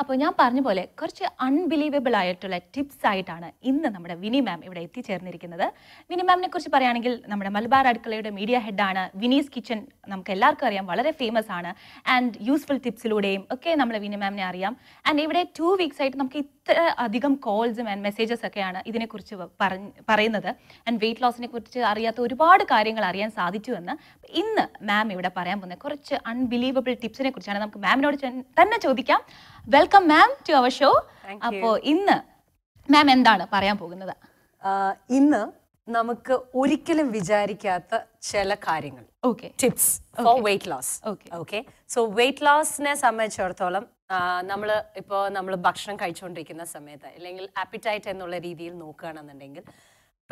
അപ്പോൾ ഞാൻ പറഞ്ഞ പോലെ കുറച്ച് അൺബിലീവബിൾ ആയിട്ടുള്ള ടിപ്സ് ആയിട്ടാണ് ഇന്ന് നമ്മുടെ വിനി മാം ഇവിടെ എത്തിച്ചേർന്നിരിക്കുന്നത് വിനി മാമിനെ കുറിച്ച് പറയുകയാണെങ്കിൽ നമ്മുടെ മലബാർ അടുക്കളയുടെ മീഡിയ ഹെഡാണ് വിനീസ് കിച്ചൺ നമുക്ക് എല്ലാവർക്കും അറിയാം വളരെ ഫേമസ് ആണ് ആൻഡ് യൂസ്ഫുൾ ടിപ്സിലൂടെയും ഒക്കെ നമ്മുടെ വിനി മാമിനെ അറിയാം ആൻഡ് ഇവിടെ ടു വീക്സ് ആയിട്ട് നമുക്ക് ഇത്ര അധികം കോൾസും ആൻഡ് മെസ്സേജസ് ഒക്കെയാണ് ഇതിനെക്കുറിച്ച് പറയുന്നത് ആൻഡ് വെയിറ്റ് ലോസിനെ കുറിച്ച് അറിയാത്ത ഒരുപാട് കാര്യങ്ങൾ അറിയാൻ സാധിച്ചു എന്ന് ഇന്ന് മാം ഇവിടെ പറയാൻ പോകുന്നത് കുറച്ച് അൺബിലീവബിൾ ടിപ്സിനെ കുറിച്ചാണ് നമുക്ക് മാമിനോട് തന്നെ ചോദിക്കാം well welcome ma'am to our show അപ്പോൾ ഇന്ന് മാം എന്താണ് പറയാൻ പോകുന്നത് ഇന്ന് നമുക്ക് ഒരിക്കലും വിചാരിക്കാത്ത ചില കാര്യങ്ങൾ okay tips for weight loss okay so weight ലോസിനെ സംബന്ധിച്ചിടത്തോളം നമ്മൾ ഇപ്പോൾ നമ്മൾ ഭക്ഷണം കഴിച്ചുകൊണ്ടിരിക്കുന്ന സമയത്ത് അല്ലെങ്കിൽ ആപ്പിറ്റൈറ്റ് എന്നുള്ള രീതിയിൽ നോക്കുകയാണെന്നുണ്ടെങ്കിൽ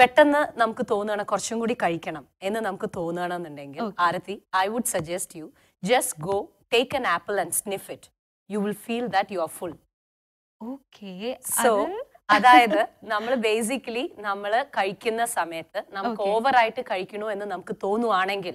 പെട്ടെന്ന് നമുക്ക് തോന്നുകയാണ് കുറച്ചും കൂടി കഴിക്കണം എന്ന് നമുക്ക് തോന്നുകയാണെന്നുണ്ടെങ്കിൽ Aarathi I would suggest you just go take an apple and sniff it you will feel that you are full so അതായത് നമ്മൾ ബേസിക്കലി നമ്മൾ കഴിക്കുന്ന സമയത്ത് നമുക്ക് ഓവർ ആയിട്ട് കഴിക്കണോ എന്ന് നമുക്ക് തോന്നുവാണെങ്കിൽ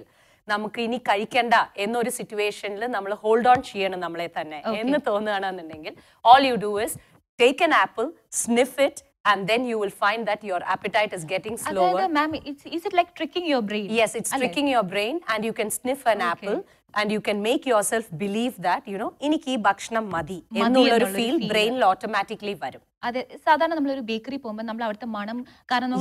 നമുക്ക് ഇനി കഴിക്കണ്ട എന്നൊരു സിറ്റുവേഷനിൽ നമ്മൾ ഹോൾഡ് ഓൺ ചെയ്യണം നമ്മളെ തന്നെ എന്ന് തോന്നുകയാണെന്നുണ്ടെങ്കിൽ all you do is take an apple sniff it and then you will find that your appetite is getting slower. Adada, ma'am, is it like tricking your brain? Yes, it's Adada. tricking your brain, and you can sniff an okay. apple. And you can make yourself believe that you know എനിക്ക് ഈ ഭക്ഷണം മതി എന്നുള്ളൊരു feel ബ്രെയിനിൽ automatically വരും അതെ സാധാരണ നമ്മൾ ഒരു ബേക്കറി പോകുമ്പോൾ നമ്മൾ അവിടുത്തെ മണം കാരണം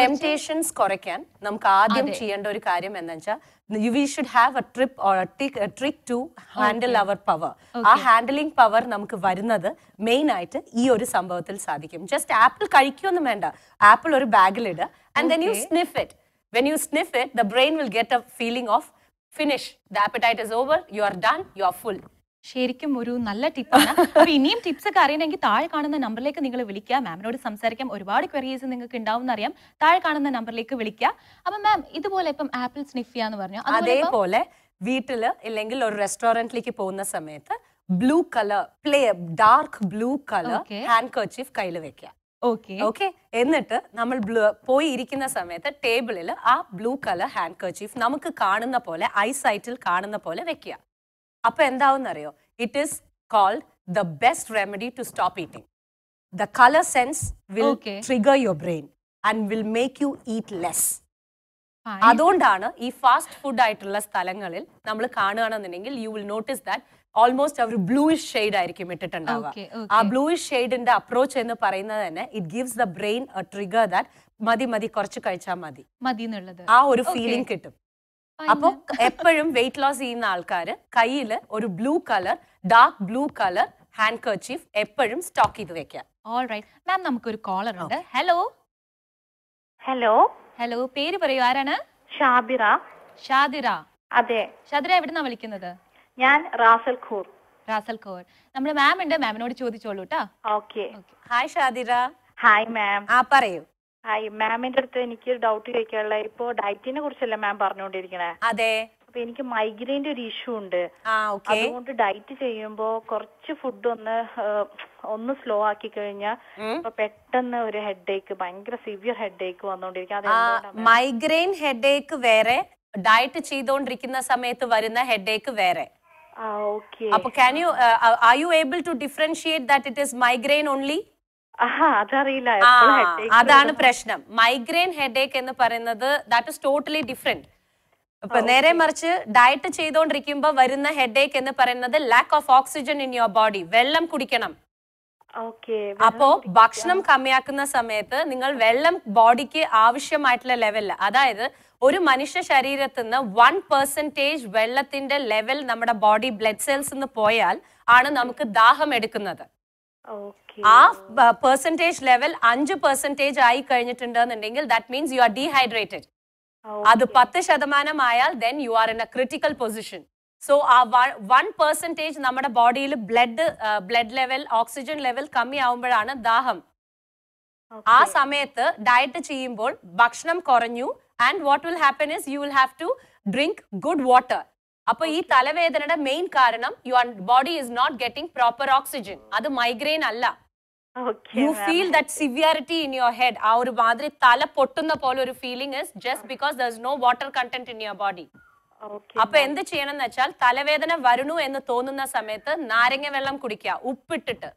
ടെംപ്റ്റേഷൻസ് കുറയ്ക്കാൻ നമുക്ക് ആദ്യം ചെയ്യേണ്ട ഒരു കാര്യം എന്താ വെച്ചാൽ you we should have a trip trick to handle our power ആ ഹാൻഡിലിംഗ് പവർ നമുക്ക് വരുന്നത് മെയിൻ ആയിട്ട് ഈ ഒരു സംഭവത്തിൽ സാധിക്കും ജസ്റ്റ് ആപ്പിൾ കഴിക്കുമൊന്നും വേണ്ട ആപ്പിൾ ഒരു ബാഗിൽ ബാഗിലിടുക and then you sniff it when you sniff it the brain will get a feeling of finish the appetite is over you are done you are full ശരിക്കും ഒരു നല്ല ടിപ്പാണ് അപ്പൊ ഇനിയും ടിപ്സ് ഒക്കെ അറിയണമെങ്കിൽ താഴെ കാണുന്ന നമ്പറിലേക്ക് നിങ്ങൾ വിളിക്കുക മാമിനോട് സംസാരിക്കാം ഒരുപാട് ക്വരീസ് നിങ്ങൾക്ക് ഉണ്ടാവും അറിയാം താഴെ കാണുന്ന നമ്പറിലേക്ക് വിളിക്കുക അപ്പൊ മാം ഇതുപോലെ ഇപ്പം ആപ്പിൾ സ്നിഫിയ എന്ന് പറഞ്ഞു അതേപോലെ വീട്ടില് ഇല്ലെങ്കിൽ ഒരു റെസ്റ്റോറന്റിലേക്ക് പോകുന്ന സമയത്ത് blue colour play dark blue colour handkerchief കയ്യിൽ വെക്കുക ഓക്കെ എന്നിട്ട് നമ്മൾ ബ്ലൂ പോയി ഇരിക്കുന്ന സമയത്ത് ടേബിളിൽ ആ ബ്ലൂ കളർ ഹാൻഡ് കർച്ചീഫ് നമുക്ക് കാണുന്ന പോലെ ഐസൈറ്റിൽ കാണുന്ന പോലെ വെക്കുക അപ്പൊ എന്താവും അറിയോ it is called the best remedy to stop eating the colour sense will trigger your brain and will make you eat less അതുകൊണ്ടാണ് ഈ ഫാസ്റ്റ് ഫുഡ് ആയിട്ടുള്ള സ്ഥലങ്ങളിൽ നമ്മൾ കാണുകയാണെന്നുണ്ടെങ്കിൽ you will notice that almost അവർ ബ്ലൂയിഷ് ഷെയ്ഡ് ആയിരിക്കും ഇട്ടിട്ടുണ്ടാവുക ആ ബ്ലൂയിഷ് ഷെയ്ഡിന്റെ അപ്രോച്ച് എന്ന് പറയുന്നത് തന്നെ it gives the brain a trigger that മതി മതി കുറച്ച് കഴിച്ചാൽ മതി മതി ആ ഒരു ഫീലിംഗ് കിട്ടും അപ്പൊ എപ്പോഴും വെയിറ്റ് ലോസ് ചെയ്യുന്ന ആൾക്കാർ കയ്യിൽ ഒരു blue colour dark blue colour handkerchief എപ്പോഴും സ്റ്റോക്ക് ചെയ്ത് വെക്കാം മാം നമുക്കൊരു കോളർ ഉണ്ട് ഹലോ ഹലോ ഹലോ പേര് പറയൂ ആരാണ് ഷാബിറ ഷാദിറ അതെ ഷാദിറ എവിടെന്നാ വിളിക്കുന്നത് ഞാൻ റാസൽ ഖൂർ റാസൽ ഖൂർ നമ്മുടെ മാം ഉണ്ട് മാമിനോട് ചോദിച്ചോളൂ കേട്ടോ okay hi Shadira hi ma'am ആ പറയൂ ഹായ് മാമിന്റെ അടുത്ത് എനിക്ക് ഒരു ഡൗട്ട് ചോദിക്കാനുള്ള ഇപ്പോ ഡയറ്റിനെ കുറിച്ചല്ലേ മാം പറഞ്ഞുകൊണ്ടിരിക്കണേ അതെ അപ്പൊ എനിക്ക് മൈഗ്രെയിന്റെ ഒരു ഇഷ്യൂ ഉണ്ട് അതുകൊണ്ട് ഡയറ്റ് ചെയ്യുമ്പോ കുറച്ച് ഫുഡ് ഒന്ന് ഒന്ന് സ്ലോ ആക്കി കഴിഞ്ഞാൽ പെട്ടെന്ന് ഒരു ഹെഡ് ഏക്ക് ഭയങ്കര സിവിയർ ഹെഡ് ഏക്ക് വന്നോണ്ടിരിക്കും മൈഗ്രെയിൻ ഹെഡ് വേറെ ഡയറ്റ് ചെയ്തോണ്ടിരിക്കുന്ന സമയത്ത് വരുന്ന ഹെഡ് വേറെ അപ്പൊ are you able to differentiate that it is migraine only അതാണ് പ്രശ്നം മൈഗ്രെയിൻ ഹെഡേക്ക് എന്ന് പറയുന്നത് ദാറ്റ് ഇസ് ടോട്ടലി ഡിഫറെന്റ് അപ്പൊ നേരെ മറിച്ച് ഡയറ്റ് ചെയ്തുകൊണ്ടിരിക്കുമ്പോൾ വരുന്ന ഹെഡേക്ക് എന്ന് പറയുന്നത് lack of oxygen in your body വെള്ളം കുടിക്കണം അപ്പോ ഭക്ഷണം കമ്മിയാക്കുന്ന സമയത്ത് നിങ്ങൾ വെള്ളം ബോഡിക്ക് ആവശ്യമായിട്ടുള്ള ലെവലിൽ അതായത് ഒരു മനുഷ്യ ശരീരത്തിൽ നിന്ന് വൺ പെർസെൻറ്റേജ് വെള്ളത്തിന്റെ ലെവൽ നമ്മുടെ ബോഡി ബ്ലഡ് സെൽസ് നിന്ന് പോയാൽ ആണ് നമുക്ക് ദാഹം എടുക്കുന്നത് ആ പെർസെൻറ്റേജ് ലെവൽ അഞ്ച് പെർസെൻറ്റേജ് ആയി കഴിഞ്ഞിട്ടുണ്ടെന്നുണ്ടെങ്കിൽ that means you are dehydrated അത് പത്ത് ആയാൽ then you are in a critical position so ആ വൺ പെർസെൻറ്റേജ് നമ്മുടെ ബോഡിയിൽ blood blood level oxygen level കമ്മി ആവുമ്പോഴാണ് ദാഹം ആ സമയത്ത് ഡയറ്റ് ചെയ്യുമ്പോൾ ഭക്ഷണം കുറഞ്ഞു and what will happen is you will have to drink good water അപ്പൊ ഈ തലവേദനയുടെ മെയിൻ കാരണം your body is not getting proper oxygen അത് മൈഗ്രെയിൻ അല്ല you feel that severity in your head ആ ഒരു മാതിരി തല പൊട്ടുന്ന പോലെ ഒരു feeling is just because there is no water content in your body അപ്പൊ എന്ത് ചെയ്യണം എന്ന് വെച്ചാൽ തലവേദന വരുന്നു എന്ന് തോന്നുന്ന സമയത്ത് നാരങ്ങ വെള്ളം കുടിക്കുക ഉപ്പിട്ടിട്ട്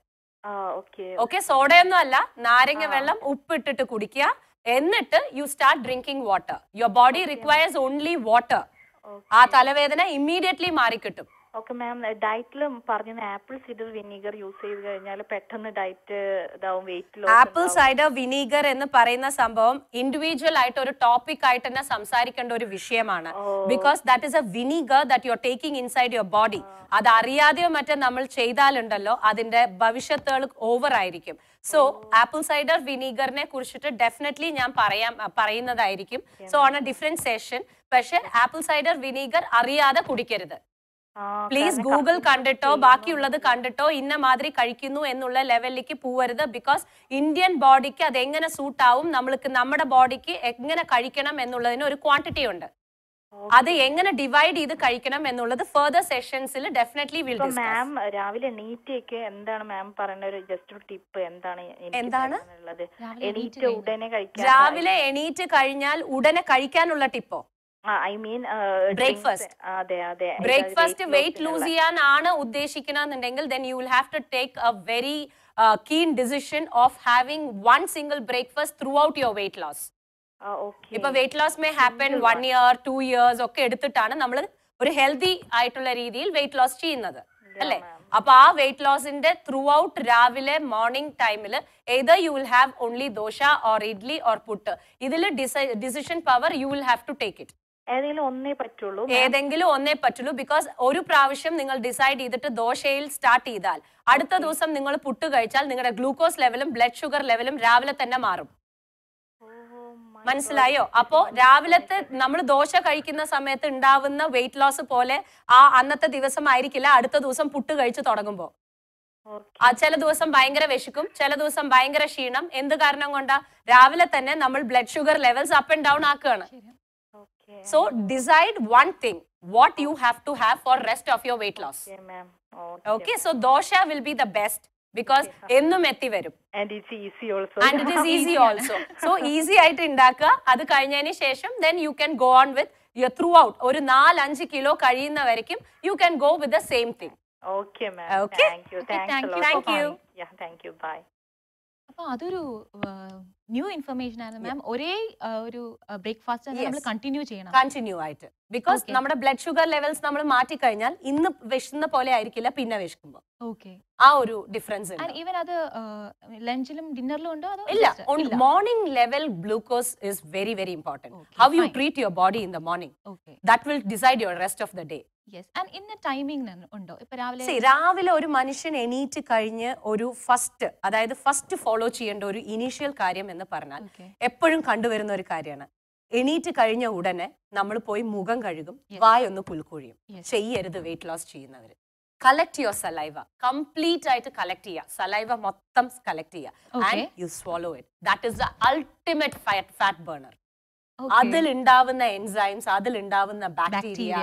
ഓക്കെ സോഡയൊന്നും അല്ല നാരങ്ങ വെള്ളം ഉപ്പിട്ടിട്ട് കുടിക്കുക എന്നിട്ട് you start drinking water your body requires only water ആ തലവേദന ഇമ്മീഡിയറ്റ്ലി മാറിക്കിട്ടും ഓക്കെ മാം ഡയറ്റിൽ പറഞ്ഞ ആപ്പിൾ സൈഡർ വിനീഗർ യൂസ് ചെയ്ത് കഴിഞ്ഞാൽ പെട്ടെന്ന് ഡയറ്റ് ഇതാവും weight loss apple cider vinegar എന്ന് പറയുന്ന സംഭവം ഇൻഡിവിജ്വൽ ആയിട്ട് ഒരു ടോപ്പിക് ആയിട്ട് തന്നെ സംസാരിക്കേണ്ട ഒരു വിഷയമാണ് because that is a vinegar that you are taking inside your body അത് അറിയാതെയോ മറ്റോ നമ്മൾ ചെയ്താലുണ്ടല്ലോ അതിന്റെ ഭവിഷ്യത്തുകൾ ഓവർ ആയിരിക്കും സോ ആപ്പിൾ സൈഡർ വിനീഗറിനെ കുറിച്ചിട്ട് ഡെഫിനറ്റ്ലി ഞാൻ പറയാം പറയുന്നതായിരിക്കും so on a different session പക്ഷെ ആപ്പിൾ സൈഡർ വിനീഗർ അറിയാതെ കുടിക്കരുത് പ്ലീസ് ഗൂഗിൾ കണ്ടിട്ടോ ബാക്കിയുള്ളത് കണ്ടിട്ടോ ഇന്ന മാതിരി കഴിക്കുന്നു എന്നുള്ള ലെവലിലേക്ക് പോവരുത് ബിക്കോസ് ഇന്ത്യൻ ബോഡിക്ക് അത് എങ്ങനെ സൂട്ട് ആവും നമ്മൾക്ക് നമ്മുടെ ബോഡിക്ക് എങ്ങനെ കഴിക്കണം എന്നുള്ളതിന് ഒരു ക്വാണ്ടിറ്റി ഉണ്ട് അത് എങ്ങനെ ഡിവൈഡ് ചെയ്ത് കഴിക്കണം എന്നുള്ളത് ഫർദർ സെഷൻസിൽ ഡെഫിനറ്റ്ലി വിൽ മാം രാവിലെ എണീറ്റൊക്കെ എന്താണ് മാം പറയുന്ന ഒരു ജസ്റ്റ് ഒരു ടിപ്പ് എന്താണ് എന്താണ് എണീറ്റ് ഉടനെ കഴിക്കാൻ രാവിലെ എണീറ്റ് കഴിഞ്ഞാൽ ഉടനെ കഴിക്കാനുള്ള ടിപ്പോ ഐ മീൻ ബ്രേക്ക്ഫാസ്റ്റ് അതെ അതെ ബ്രേക്ക്ഫാസ്റ്റ് വെയിറ്റ് ലൂസ് ചെയ്യാൻ ആണ് ഉദ്ദേശിക്കണമെന്നുണ്ടെങ്കിൽ then you will have to take a very keen decision of having one single breakfast throughout your weight loss ഇപ്പൊ weight loss may happen one year two years ഒക്കെ എടുത്തിട്ടാണ് നമ്മൾ ഒരു healthy ആയിട്ടുള്ള രീതിയിൽ വെയിറ്റ് ലോസ് ചെയ്യുന്നത് അല്ലെ അപ്പൊ ആ വെയിറ്റ് ലോസിന്റെ ത്രൂ ഔട്ട് രാവിലെ മോർണിംഗ് ടൈമിൽ either you will have only dosa or idli or puttu ഇതിൽ decision power you will have to take it ഏതെങ്കിലും ഒന്നേ പറ്റുള്ളൂ ഏതെങ്കിലും പറ്റുള്ളൂ ബിക്കോസ് ഒരു പ്രാവശ്യം നിങ്ങൾ ഡിസൈഡ് ചെയ്തിട്ട് ദോശയിൽ സ്റ്റാർട്ട് ചെയ്താൽ അടുത്ത ദിവസം നിങ്ങൾ പുട്ട് കഴിച്ചാൽ നിങ്ങളുടെ ഗ്ലൂക്കോസ് ലെവലും ബ്ലഡ് ഷുഗർ ലെവലും രാവിലെ തന്നെ മാറും മനസ്സിലായോ അപ്പോ രാവിലത്തെ നമ്മൾ ദോശ കഴിക്കുന്ന സമയത്ത് ഉണ്ടാവുന്ന വെയിറ്റ് ലോസ് പോലെ ആ അന്നത്തെ ദിവസം ആയിരിക്കില്ല അടുത്ത ദിവസം പുട്ട് കഴിച്ചു തുടങ്ങുമ്പോൾ ആ ചില ദിവസം ഭയങ്കര വിശക്കും ചില ദിവസം ഭയങ്കര ക്ഷീണം എന്ത് കാരണം കൊണ്ടാ രാവിലെ തന്നെ നമ്മൾ blood sugar levels up and down ആക്കുകയാണ് Okay. So decide one thing what you have to have for rest of your weight loss. Okay, ma'am. Okay. okay, so dosha will be the best because എന്നും എത്തി വരും and it is easy also so easy ആയിട്ട് ഉണ്ടാക്കുക അത് കഴിഞ്ഞതിന് ശേഷം then you can go on with you throughout ഒരു നാല് അഞ്ച് കിലോ കഴിയുന്ന വരയ്ക്കും you can go with the same thing okay thank you thank you bye അപ്പൊ അതൊരു ന്യൂ ഇൻഫർമേഷൻ ആയിരുന്നു മാം ഒരേ ഒരു ബ്രേക്ക്ഫാസ്റ്റ് നമ്മൾ കണ്ടിന്യൂ ചെയ്യണം കണ്ടിന്യൂ ആയിട്ട് ബിക്കോസ് നമ്മുടെ ബ്ലഡ് ഷുഗർ ലെവൽസ് നമ്മൾ മാറ്റി കഴിഞ്ഞാൽ ഇന്ന് വിശുന്ന പോലെ ആയിരിക്കില്ല പിന്നെ വിശക്കുമ്പോൾ ഓക്കെ ആ ഒരു ഡിഫറൻസ് ഈവൻ അത് ലഞ്ചിലും ഡിന്നറിലും ഉണ്ടോ അതോ ഇല്ല morning level glucose is very very important how you treat your body in the morning that will decide your rest of the day രാവിലെ ഒരു മനുഷ്യൻ എണീറ്റ് കഴിഞ്ഞ് ഒരു ഫസ്റ്റ് അതായത് ഫസ്റ്റ് ഫോളോ ചെയ്യേണ്ട ഒരു ഇനീഷ്യൽ കാര്യം എന്ന് പറഞ്ഞാൽ എപ്പോഴും കണ്ടുവരുന്ന ഒരു കാര്യമാണ് എണീറ്റ് കഴിഞ്ഞ ഉടനെ നമ്മൾ പോയി മുഖം കഴുകും വായൊന്ന് കുൽക്കുഴിയും ചെയ്യരുത് വെയിറ്റ് ലോസ് ചെയ്യുന്നവർ കളക്ട് യുവർ സലൈവ കംപ്ലീറ്റ് ആയിട്ട് കളക്ട് ചെയ്യുക സലൈവ മൊത്തം കളക്ട് ചെയ്യുക and you swallow it that is the ultimate fat burner ഉണ്ടാവുന്ന എൻസൈംസ് ഉണ്ടാവുന്ന ബാക്ടീരിയ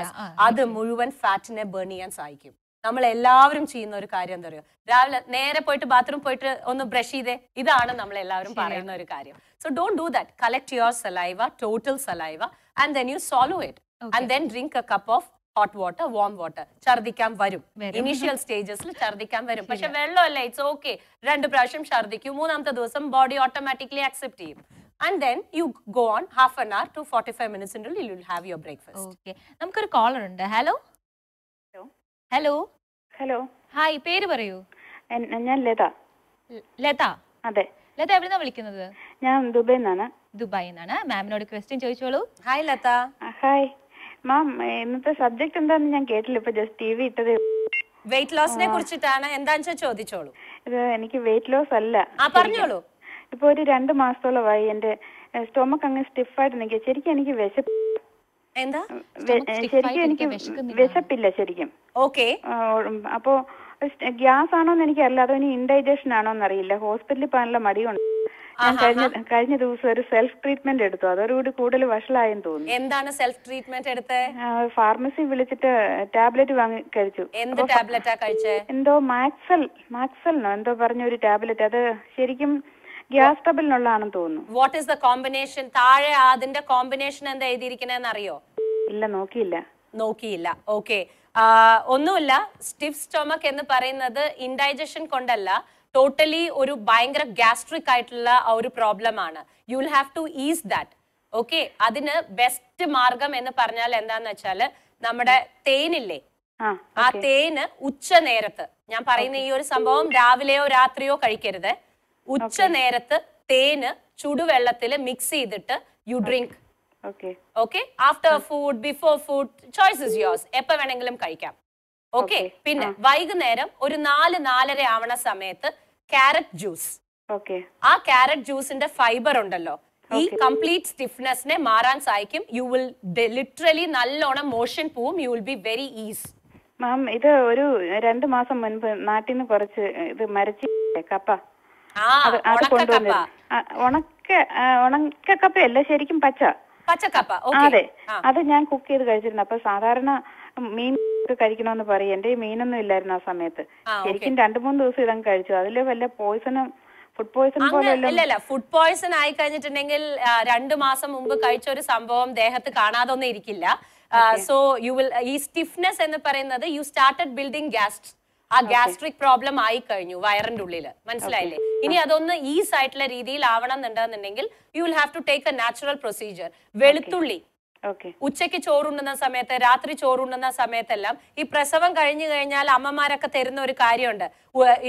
അത് മുഴുവൻ ഫാറ്റിനെ ബേൺ ചെയ്യാൻ സഹായിക്കും നമ്മൾ എല്ലാവരും ചെയ്യുന്ന ഒരു കാര്യം എന്താ പറയുക രാവിലെ നേരെ പോയിട്ട് ബാത്റൂം പോയിട്ട് ഒന്ന് ബ്രഷ് ചെയ്തേ ഇതാണ് നമ്മൾ എല്ലാവരും പറയുന്ന ഒരു കാര്യം so don't do that collect your saliva total saliva and then you solve it and then drink a cup of hot water warm water ഛർദിക്കാൻ വരും ഇനീഷ്യൽ സ്റ്റേജസിൽ ഛർദിക്കാൻ വരും പക്ഷെ വെള്ളമല്ല ഇറ്റ്സ് ഓക്കെ രണ്ട് പ്രാവശ്യം ഛർദിക്കും മൂന്നാമത്തെ ദിവസം ബോഡി ഓട്ടോമാറ്റിക്കലി അക്സെപ്റ്റ് ചെയ്യും and then you go on half an hour to forty five minutes ഉള്ളിൽ you will have your breakfast okay നമുക്കൊരു കോളർ ഉണ്ട് ഹലോ ഹലോ ഹലോ ഹായ് പേര് പറയൂ ഞാൻ ലത ലത അതെ ലത എവിടുന്നാ വിളിക്കുന്നത് ഞാൻ ദുബായിൽ നിന്നാണ് ദുബായിൽ നിന്നാണ് മാമിനോട് ക്വസ്റ്റ്യൻ ചോദിച്ചോളൂ ഹായ് ലത ഹായ് മാം ഇന്നത്തെ സബ്ജക്ട് എന്താണെന്ന് ഞാൻ കേട്ടില്ല ഇപ്പൊ ജസ്റ്റ് ടി വി ഇട്ടത് വെയിറ്റ് ലോസിനെ കുറിച്ചിട്ടാണ് എന്താണെന്ന് ചോദിച്ചോളൂ ഇത് എനിക്ക് വെയിറ്റ് ലോസ് അല്ല ആ പറഞ്ഞോളൂ ഇപ്പൊ ഒരു രണ്ട് മാസത്തോളമായി എൻ്റെ സ്റ്റൊമക്ക് അങ്ങ് സ്റ്റിഫായിട്ട് നിൽക്കുക ശരിക്കും എനിക്ക് വിശപ്പ് എന്താ ശരിക്കും എനിക്ക് വിശപ്പില്ല ശരിക്കും ഓക്കെ അപ്പോ ഗ്യാസ് ആണോന്ന് എനിക്കറിയില്ല അതോ ഇനി ഇൻഡൈജഷൻ ആണോന്ന് അറിയില്ല ഹോസ്പിറ്റലിൽ പോകാനുള്ള മടിയുണ്ട് ഞാൻ കഴിഞ്ഞ കഴിഞ്ഞ ദിവസം ഒരു സെൽഫ് ട്രീറ്റ്മെന്റ് എടുത്തു അതോടുകൂടി കൂടുതൽ വഷളായെന്ന് തോന്നുന്നു എന്താണ് സെൽഫ് ട്രീറ്റ്മെന്റ് എടുത്തത് ഫാർമസി വിളിച്ചിട്ട് ടാബ്ലറ്റ് വാങ്ങി കഴിച്ചു എന്ത് ടാബ്ലറ്റാ എന്തോ മാക്സൽ മാക്സലിനോ എന്തോ പറഞ്ഞ ഒരു ടാബ്ലറ്റ് അത് ശരിക്കും ഗ്യാസ് ടബിളിനുള്ളതാണെന്ന് തോന്നുന്നു വാട്ട് ഇസ് ദ കോമ്പിനേഷൻ താഴെ അതിന്റെ കോമ്പിനേഷൻ എന്താ എഴുതിയിരിക്കണെന്ന് അറിയോ ഇല്ല നോക്കിയില്ല നോക്കിയില്ല ഓക്കെ ഒന്നുമില്ല സ്റ്റിഫ് സ്റ്റൊമക് എന്ന് പറയുന്നത് ഇൻഡൈജഷൻ കൊണ്ടല്ല ടോട്ടലി ഒരു ഭയങ്കര ഗ്യാസ്ട്രിക് ആയിട്ടുള്ള ഒരു പ്രോബ്ലം ആണ് you will have to is that okay അതിന് ബെസ്റ്റ് മാർഗം എന്ന് പറഞ്ഞാൽ എന്താന്ന് വെച്ചാൽ നമ്മുടെ തേനില്ലേ ആ തേന് ഉച്ച നേരത്ത് ഞാൻ പറയുന്ന ഈ ഒരു സംഭവം രാവിലെയോ രാത്രിയോ കഴിക്കരുത് ഉച്ച നേരത്ത് തേന് ചുടുവെള്ളത്തിൽ മിക്സ് ചെയ്തിട്ട് you drink okay after food before food choices yours എപ്പോ വേണമെങ്കിലും കഴിക്കാം ഓക്കെ പിന്നെ വൈകുന്നേരം ഒരു നാല് നാലര ആവണ സമയത്ത് ക്യാരറ്റ് ജ്യൂസ് ആ ക്യാരറ്റ് ജ്യൂസിന്റെ ഫൈബർ ഉണ്ടല്ലോ ഈ കംപ്ലീറ്റ് സ്റ്റിഫ്നെസ്സിനെ മാറാൻ സഹായിക്കും യു വിൽ ലിറ്ററലി നല്ലോണം മോഷൻ പോവും you will be very ease ma'am ഇത് ഒരു രണ്ട് മാസം മുൻപ് നാട്ടിൽ നിന്ന് കുറച്ച് ഇത് മരച്ചി കപ്പ അത് അത് ഉണക്ക ഉണക്കക്കപ്പയല്ല ശരിക്കും പച്ച അതെ അത് ഞാൻ കുക്ക് ചെയ്ത് കഴിച്ചിരുന്നു അപ്പൊ സാധാരണ മീൻ കഴിക്കണമെന്ന് പറയും എന്റെ മീനൊന്നും ഇല്ലായിരുന്നു ആ സമയത്ത് ശരിക്കും രണ്ടു മൂന്ന് ദിവസം ഇതങ്ങ് കഴിച്ചു അതില് വല്ല പോയിസണും ഫുഡ് പോയിസൺ ഇല്ലല്ല ഫുഡ് പോയിസൺ ആയി കഴിഞ്ഞിട്ടുണ്ടെങ്കിൽ രണ്ടു മാസം മുമ്പ് കഴിച്ച ഒരു സംഭവം ദേഹത്ത് കാണാതൊന്നും ഇരിക്കില്ല സോ യു വിൽ ഈ സ്റ്റിഫ്നെസ് എന്ന് പറയുന്നത് യു സ്റ്റാർട്ടഡ് ബിൽഡിംഗ് ഗ്യാസ്റ്റ് ആ ഗ്യാസ്ട്രിക് പ്രോബ്ലം ആയി കഴിഞ്ഞു വയറിന്റെ ഉള്ളിൽ മനസ്സിലായില്ലേ ഇനി അതൊന്ന് ഈസ് ആയിട്ടുള്ള രീതിയിൽ ആവണം എന്നുണ്ടെന്നുണ്ടെങ്കിൽ you will have to take a natural procedure വെളുത്തുള്ളി ഉച്ചയ്ക്ക് ചോറുണ്ടുന്ന സമയത്ത് രാത്രി ചോറുണ്ടുന്ന സമയത്തെല്ലാം ഈ പ്രസവം കഴിഞ്ഞു കഴിഞ്ഞാൽ അമ്മമാരൊക്കെ തരുന്ന ഒരു കാര്യമുണ്ട്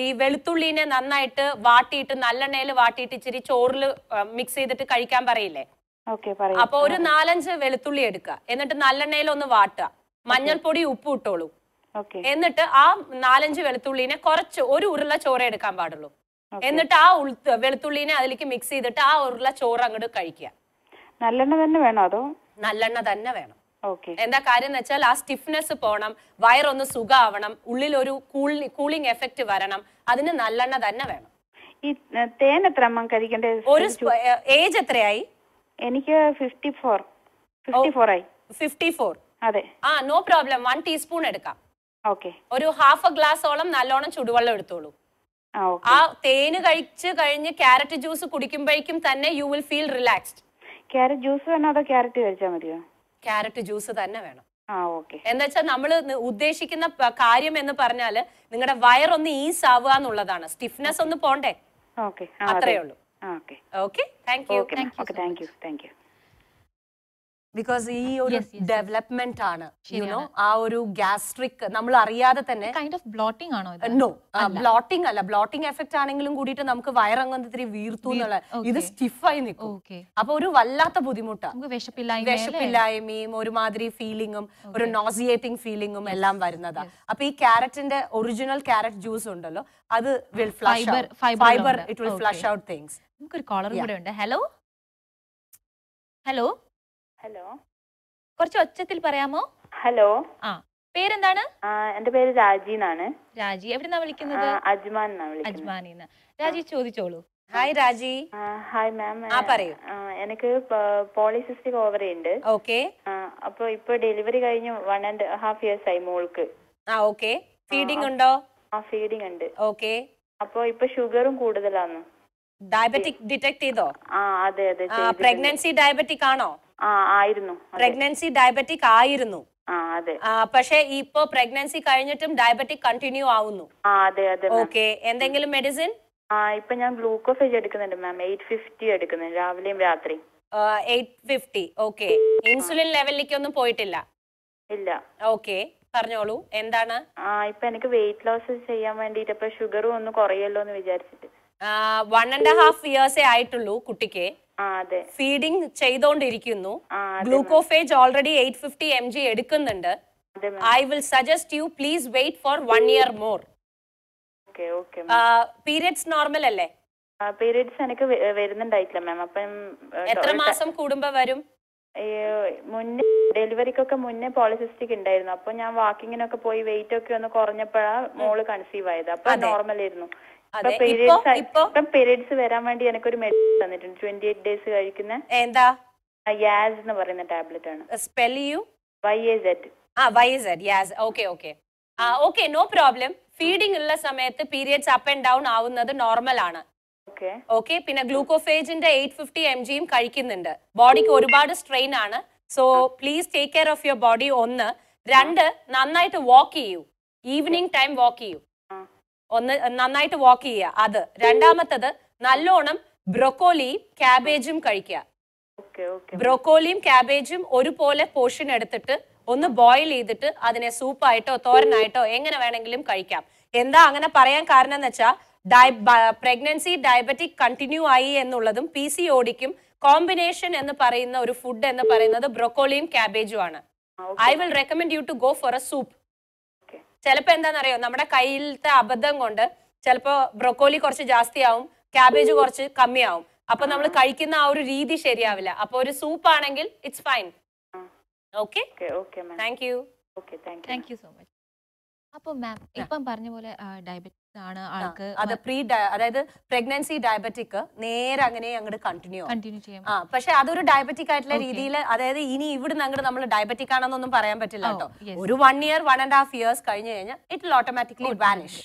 ഈ വെളുത്തുള്ളിനെ നന്നായിട്ട് വാട്ടിയിട്ട് നല്ലെണ്ണയിൽ വാട്ടിയിട്ട് ഇച്ചിരി ചോറിൽ മിക്സ് ചെയ്തിട്ട് കഴിക്കാൻ പറയില്ലേ അപ്പൊ ഒരു നാലഞ്ച് വെളുത്തുള്ളി എടുക്കുക എന്നിട്ട് നല്ലെണ്ണയിൽ ഒന്ന് വാട്ടുക മഞ്ഞൾപ്പൊടി ഉപ്പ് ഇട്ടോളൂ എന്നിട്ട് ആ നാലഞ്ച് വെളുത്തുള്ളിനെ കുറച്ച് ഒരു ഉരുള ചോറ എടുക്കാൻ പാടുള്ളൂ എന്നിട്ട് ആ വെളുത്തുള്ളിനെ അതിലേക്ക് മിക്സ് ചെയ്തിട്ട് ആ ഉരുള ചോറ് അങ്ങോട്ട് കഴിക്കുക നല്ലെണ്ണ തന്നെ വേണോ അതോ നല്ലെണ്ണ തന്നെ വേണം എന്താ കാര്യം എന്ന് വെച്ചാൽ ആ സ്റ്റിഫ്നെസ് പോണം വയറൊന്ന് സുഖാവണം ഉള്ളിൽ ഒരു കൂളിംഗ് എഫക്റ്റ് വരണം അതിന് നല്ലെണ്ണ തന്നെ വേണം ഈ തേൻ എത്ര കഴിക്കണ്ടേ ഒരു ഏജ് എത്രയായി എനിക്ക് ഫിഫ്റ്റി ഫോർ ഫിഫ്റ്റി ഫോർ ആയി ഫിഫ്റ്റി ഫോർ അതെ ആ നോ പ്രോബ്ലം വൺ ടീസ്പൂൺ എടുക്കാം ഒരു ഹാഫ് എ ഗ്ലാസ്സോളം നല്ലോണം ചുടുവെള്ളം എടുത്തോളൂ ആ തേന് കഴിച്ച് കഴിഞ്ഞ് ക്യാരറ്റ് ജ്യൂസ് കുടിക്കുമ്പോഴേക്കും തന്നെ you will feel relaxed carrot juice വേണോ അതോ ക്യാരറ്റ് മതിയോ ക്യാരറ്റ് ജ്യൂസ് തന്നെ വേണം എന്താ വെച്ചാൽ നമ്മൾ ഉദ്ദേശിക്കുന്ന കാര്യം എന്ന് പറഞ്ഞാല് നിങ്ങളുടെ വയറൊന്ന് ഈസ് ആവുക എന്നുള്ളതാണ് സ്റ്റിഫ്നെസ് ഒന്ന് പോണ്ടേ അത്രേ ഉള്ളൂ okay thank you thank you thank you because ഈ ഒരു ഡെവലപ്മെന്റ് ആണ് യുനോ ആ ഒരു ഗ്യാസ്ട്രിക് നമ്മൾ അറിയാതെ തന്നെ കൈൻഡ് ഓഫ് ബ്ലോട്ടിംഗ് ആണോ ബ്ലോട്ടിംഗ് അല്ല ബ്ലോട്ടിംഗ് എഫക്ട് ആണെങ്കിലും കൂടിയിട്ട് നമുക്ക് വയറങ്ങുന്ന ഇത്തിരി വീർത്തു എന്നുള്ള ഇത് സ്റ്റിഫായി നിൽക്കും അപ്പൊ ഒരു വല്ലാത്ത ബുദ്ധിമുട്ടാണ് വിശപ്പില്ലായ്മയും ഒരുമാതിരി ഫീലിംഗും ഒരു നോസിയേറ്റിംഗ് ഫീലിംഗും എല്ലാം വരുന്നതാ അപ്പൊ ഈ ക്യാരറ്റിന്റെ ഒറിജിനൽ ക്യാരറ്റ് ജ്യൂസ് ഉണ്ടല്ലോ അത് will flush fibre it will flush out things നമുക്കൊരു കോളർ കൂടെ ഉണ്ട് ഹലോ ഹലോ ഹലോ കുറച്ച് ഒച്ചത്തിൽ പറയാമോ ഹലോ ആ പേരെന്താണ് എന്റെ പേര് രാജി എന്നാണ് രാജി എവിടെന്നാ വിളിക്കുന്നത് അജ്മാൻ അജ്മാനിന്ന് രാജി ചോദിച്ചോളൂ ഹായ് രാജി ഹായ് മാം പറയൂ എനിക്ക് പോളിസിസ്റ്റിക് ഓവറി ഉണ്ട് ഓക്കെ അപ്പൊ ഇപ്പൊ ഡെലിവറി കഴിഞ്ഞ് വൺ ആൻഡ് ഹാഫ് ഇയേഴ്സ് ആയി മോൾക്ക് ആ ഓക്കെ ഫീഡിംഗ് ഉണ്ടോ ആ ഫീഡിംഗ് ഉണ്ട് ഓക്കെ അപ്പൊ ഇപ്പൊ ഷുഗറും കൂടുതലാണ് ഡയബറ്റിക് ഡിറ്റക്ട് ചെയ്തോ അതെ അതെ പ്രഗ്നൻസി ഡയബറ്റിക് ആണോ ആയിരുന്നു പ്രഗ്നൻസി ഡയബറ്റിക് ആയിരുന്നു പക്ഷെ ഇപ്പൊ പ്രഗ്നൻസി കഴിഞ്ഞിട്ടും ഡയബറ്റിക് കണ്ടിന്യൂ ആവുന്നു ഓക്കെ എന്തെങ്കിലും മെഡിസിൻ ഇപ്പൊ ഞാൻ ഗ്ലൂക്കോസ് എടുക്കുന്നുണ്ട് മാം എയ്റ്റ് ഫിഫ്റ്റി എടുക്കുന്നുണ്ട് രാവിലെയും രാത്രിയും എയ്റ്റ് ഫിഫ്റ്റി ഓക്കെ ഇൻസുലിൻ ലെവലിലേക്ക് ഒന്നും പോയിട്ടില്ല ഇല്ല ഓക്കെ പറഞ്ഞോളൂ എന്താണ് ഇപ്പൊ എനിക്ക് വെയിറ്റ് ലോസ് ചെയ്യാൻ വേണ്ടിട്ട് ഇപ്പൊ ഷുഗറും ഒന്ന് കുറയല്ലോ എന്ന് വിചാരിച്ചിട്ട് വൺ ആൻഡ് ഹാഫ് ഇയേഴ്സേ ആയിട്ടുള്ളൂ കുട്ടിക്ക് ഫീഡിങ് ചെയ്തോണ്ടിരിക്കുന്നു Glucophage already eight fifty M G എടുക്കുന്നുണ്ട് I will suggest you please wait for one year more periods normal അല്ലേ പീരിയഡ്സ് എനിക്ക് വരുന്നുണ്ടായിട്ടില്ല മാം അപ്പം എത്ര മാസം കൂടുമ്പോ വരും മുന്നേ ഡെലിവറിക്കൊക്കെ മുന്നേ പോളിസിസ്റ്റിക് ഉണ്ടായിരുന്നു അപ്പൊ ഞാൻ വാക്കിങ്ങിനൊക്കെ പോയി വെയിറ്റ് ഒക്കെ ഒന്ന് കുറഞ്ഞപ്പോഴാ മോള് കൺസീവ് ആയത് അപ്പൊ നോർമൽ ആയിരുന്നു പീരീഡ്സ് വരാൻ വേണ്ടി എനിക്കൊരു മെഡിസിൻ തന്നിട്ടുണ്ട് ട്വന്റി എയ്റ്റ് ഡേയ്സ് കഴിക്കുന്ന എന്താ യാസ് എന്ന് പറയുന്ന ടാബ്ലറ്റ് ആണ് spell U Y A Z ആ Y A Z Yaz okay okay ആ ഓക്കെ നോ പ്രോബ്ലം ഫീഡിംഗ് ഉള്ള സമയത്ത് പീരിയഡ്സ് അപ്പ് ആൻഡ് ഡൗൺ ആവുന്നത് നോർമൽ ആണ് ഓക്കെ പിന്നെ ഗ്ലൂക്കോഫേജിന്റെ എയ്റ്റ് ഫിഫ്റ്റി എം ജിയും കഴിക്കുന്നുണ്ട് ബോഡിക്ക് ഒരുപാട് സ്ട്രെയിൻ ആണ് so please take care of your body ഒന്ന് രണ്ട് നന്നായിട്ട് വാക്ക് ചെയ്യൂ ഈവനിങ് ടൈം വാക്ക് ചെയ്യൂ ഒന്ന് നന്നായിട്ട് വാക്ക് ചെയ്യുക അത് രണ്ടാമത്തത് നല്ലോണം ബ്രൊക്കോലിയും ക്യാബേജും കഴിക്കുക ബ്രൊക്കോലിയും ക്യാബേജും ഒരുപോലെ പോർഷൻ എടുത്തിട്ട് ഒന്ന് ബോയിൽ ചെയ്തിട്ട് അതിനെ സൂപ്പായിട്ടോ തോരനായിട്ടോ എങ്ങനെ വേണമെങ്കിലും കഴിക്കാം എന്താ അങ്ങനെ പറയാൻ കാരണം എന്ന് വെച്ചാൽ ഡയ പ്രഗ്നൻസി ഡയബറ്റിക് കണ്ടിന്യൂ ആയി എന്നുള്ളതും പി സി ഓടിക്കും കോമ്പിനേഷൻ എന്ന് പറയുന്ന ഒരു ഫുഡ് എന്ന് പറയുന്നത് ബ്രൊക്കോളിയും ക്യാബേജും ആണ് I will recommend you to go for a soup ചിലപ്പോ എന്താണെന്നറിയോ നമ്മുടെ കയ്യിലത്തെ അബദ്ധം കൊണ്ട് ചിലപ്പോ ബ്രൊക്കോലി കുറച്ച് ജാസ്തിയാവും ക്യാബേജ് കുറച്ച് കമ്മിയാവും അപ്പൊ നമ്മൾ കഴിക്കുന്ന ആ ഒരു രീതി ശരിയാവില്ല അപ്പൊ ഒരു സൂപ്പ് ആണെങ്കിൽ it's fine okay thank you thank you so much അപ്പൊ മാം ഇപ്പം പറഞ്ഞ പോലെ ഡയബറ്റിക് ആൾക്ക് അത് പ്രീ അതായത് പ്രഗ്നൻസി ഡയബറ്റിക് നേരെ അങ്ങനെ അങ്ങോട്ട് കണ്ടിന്യൂ ആ പക്ഷെ അതൊരു ഡയബറ്റിക് ആയിട്ടുള്ള രീതിയിൽ അതായത് ഇനി ഇവിടുന്ന് അങ്ങോട്ട് നമ്മൾ ഡയബറ്റിക് ആണെന്നൊന്നും പറയാൻ പറ്റില്ല oh, കേട്ടോ ഒരു one year one and half years കഴിഞ്ഞു കഴിഞ്ഞാൽ ഇറ്റ് ഓട്ടോമാറ്റിക്കലി വാനിഷ്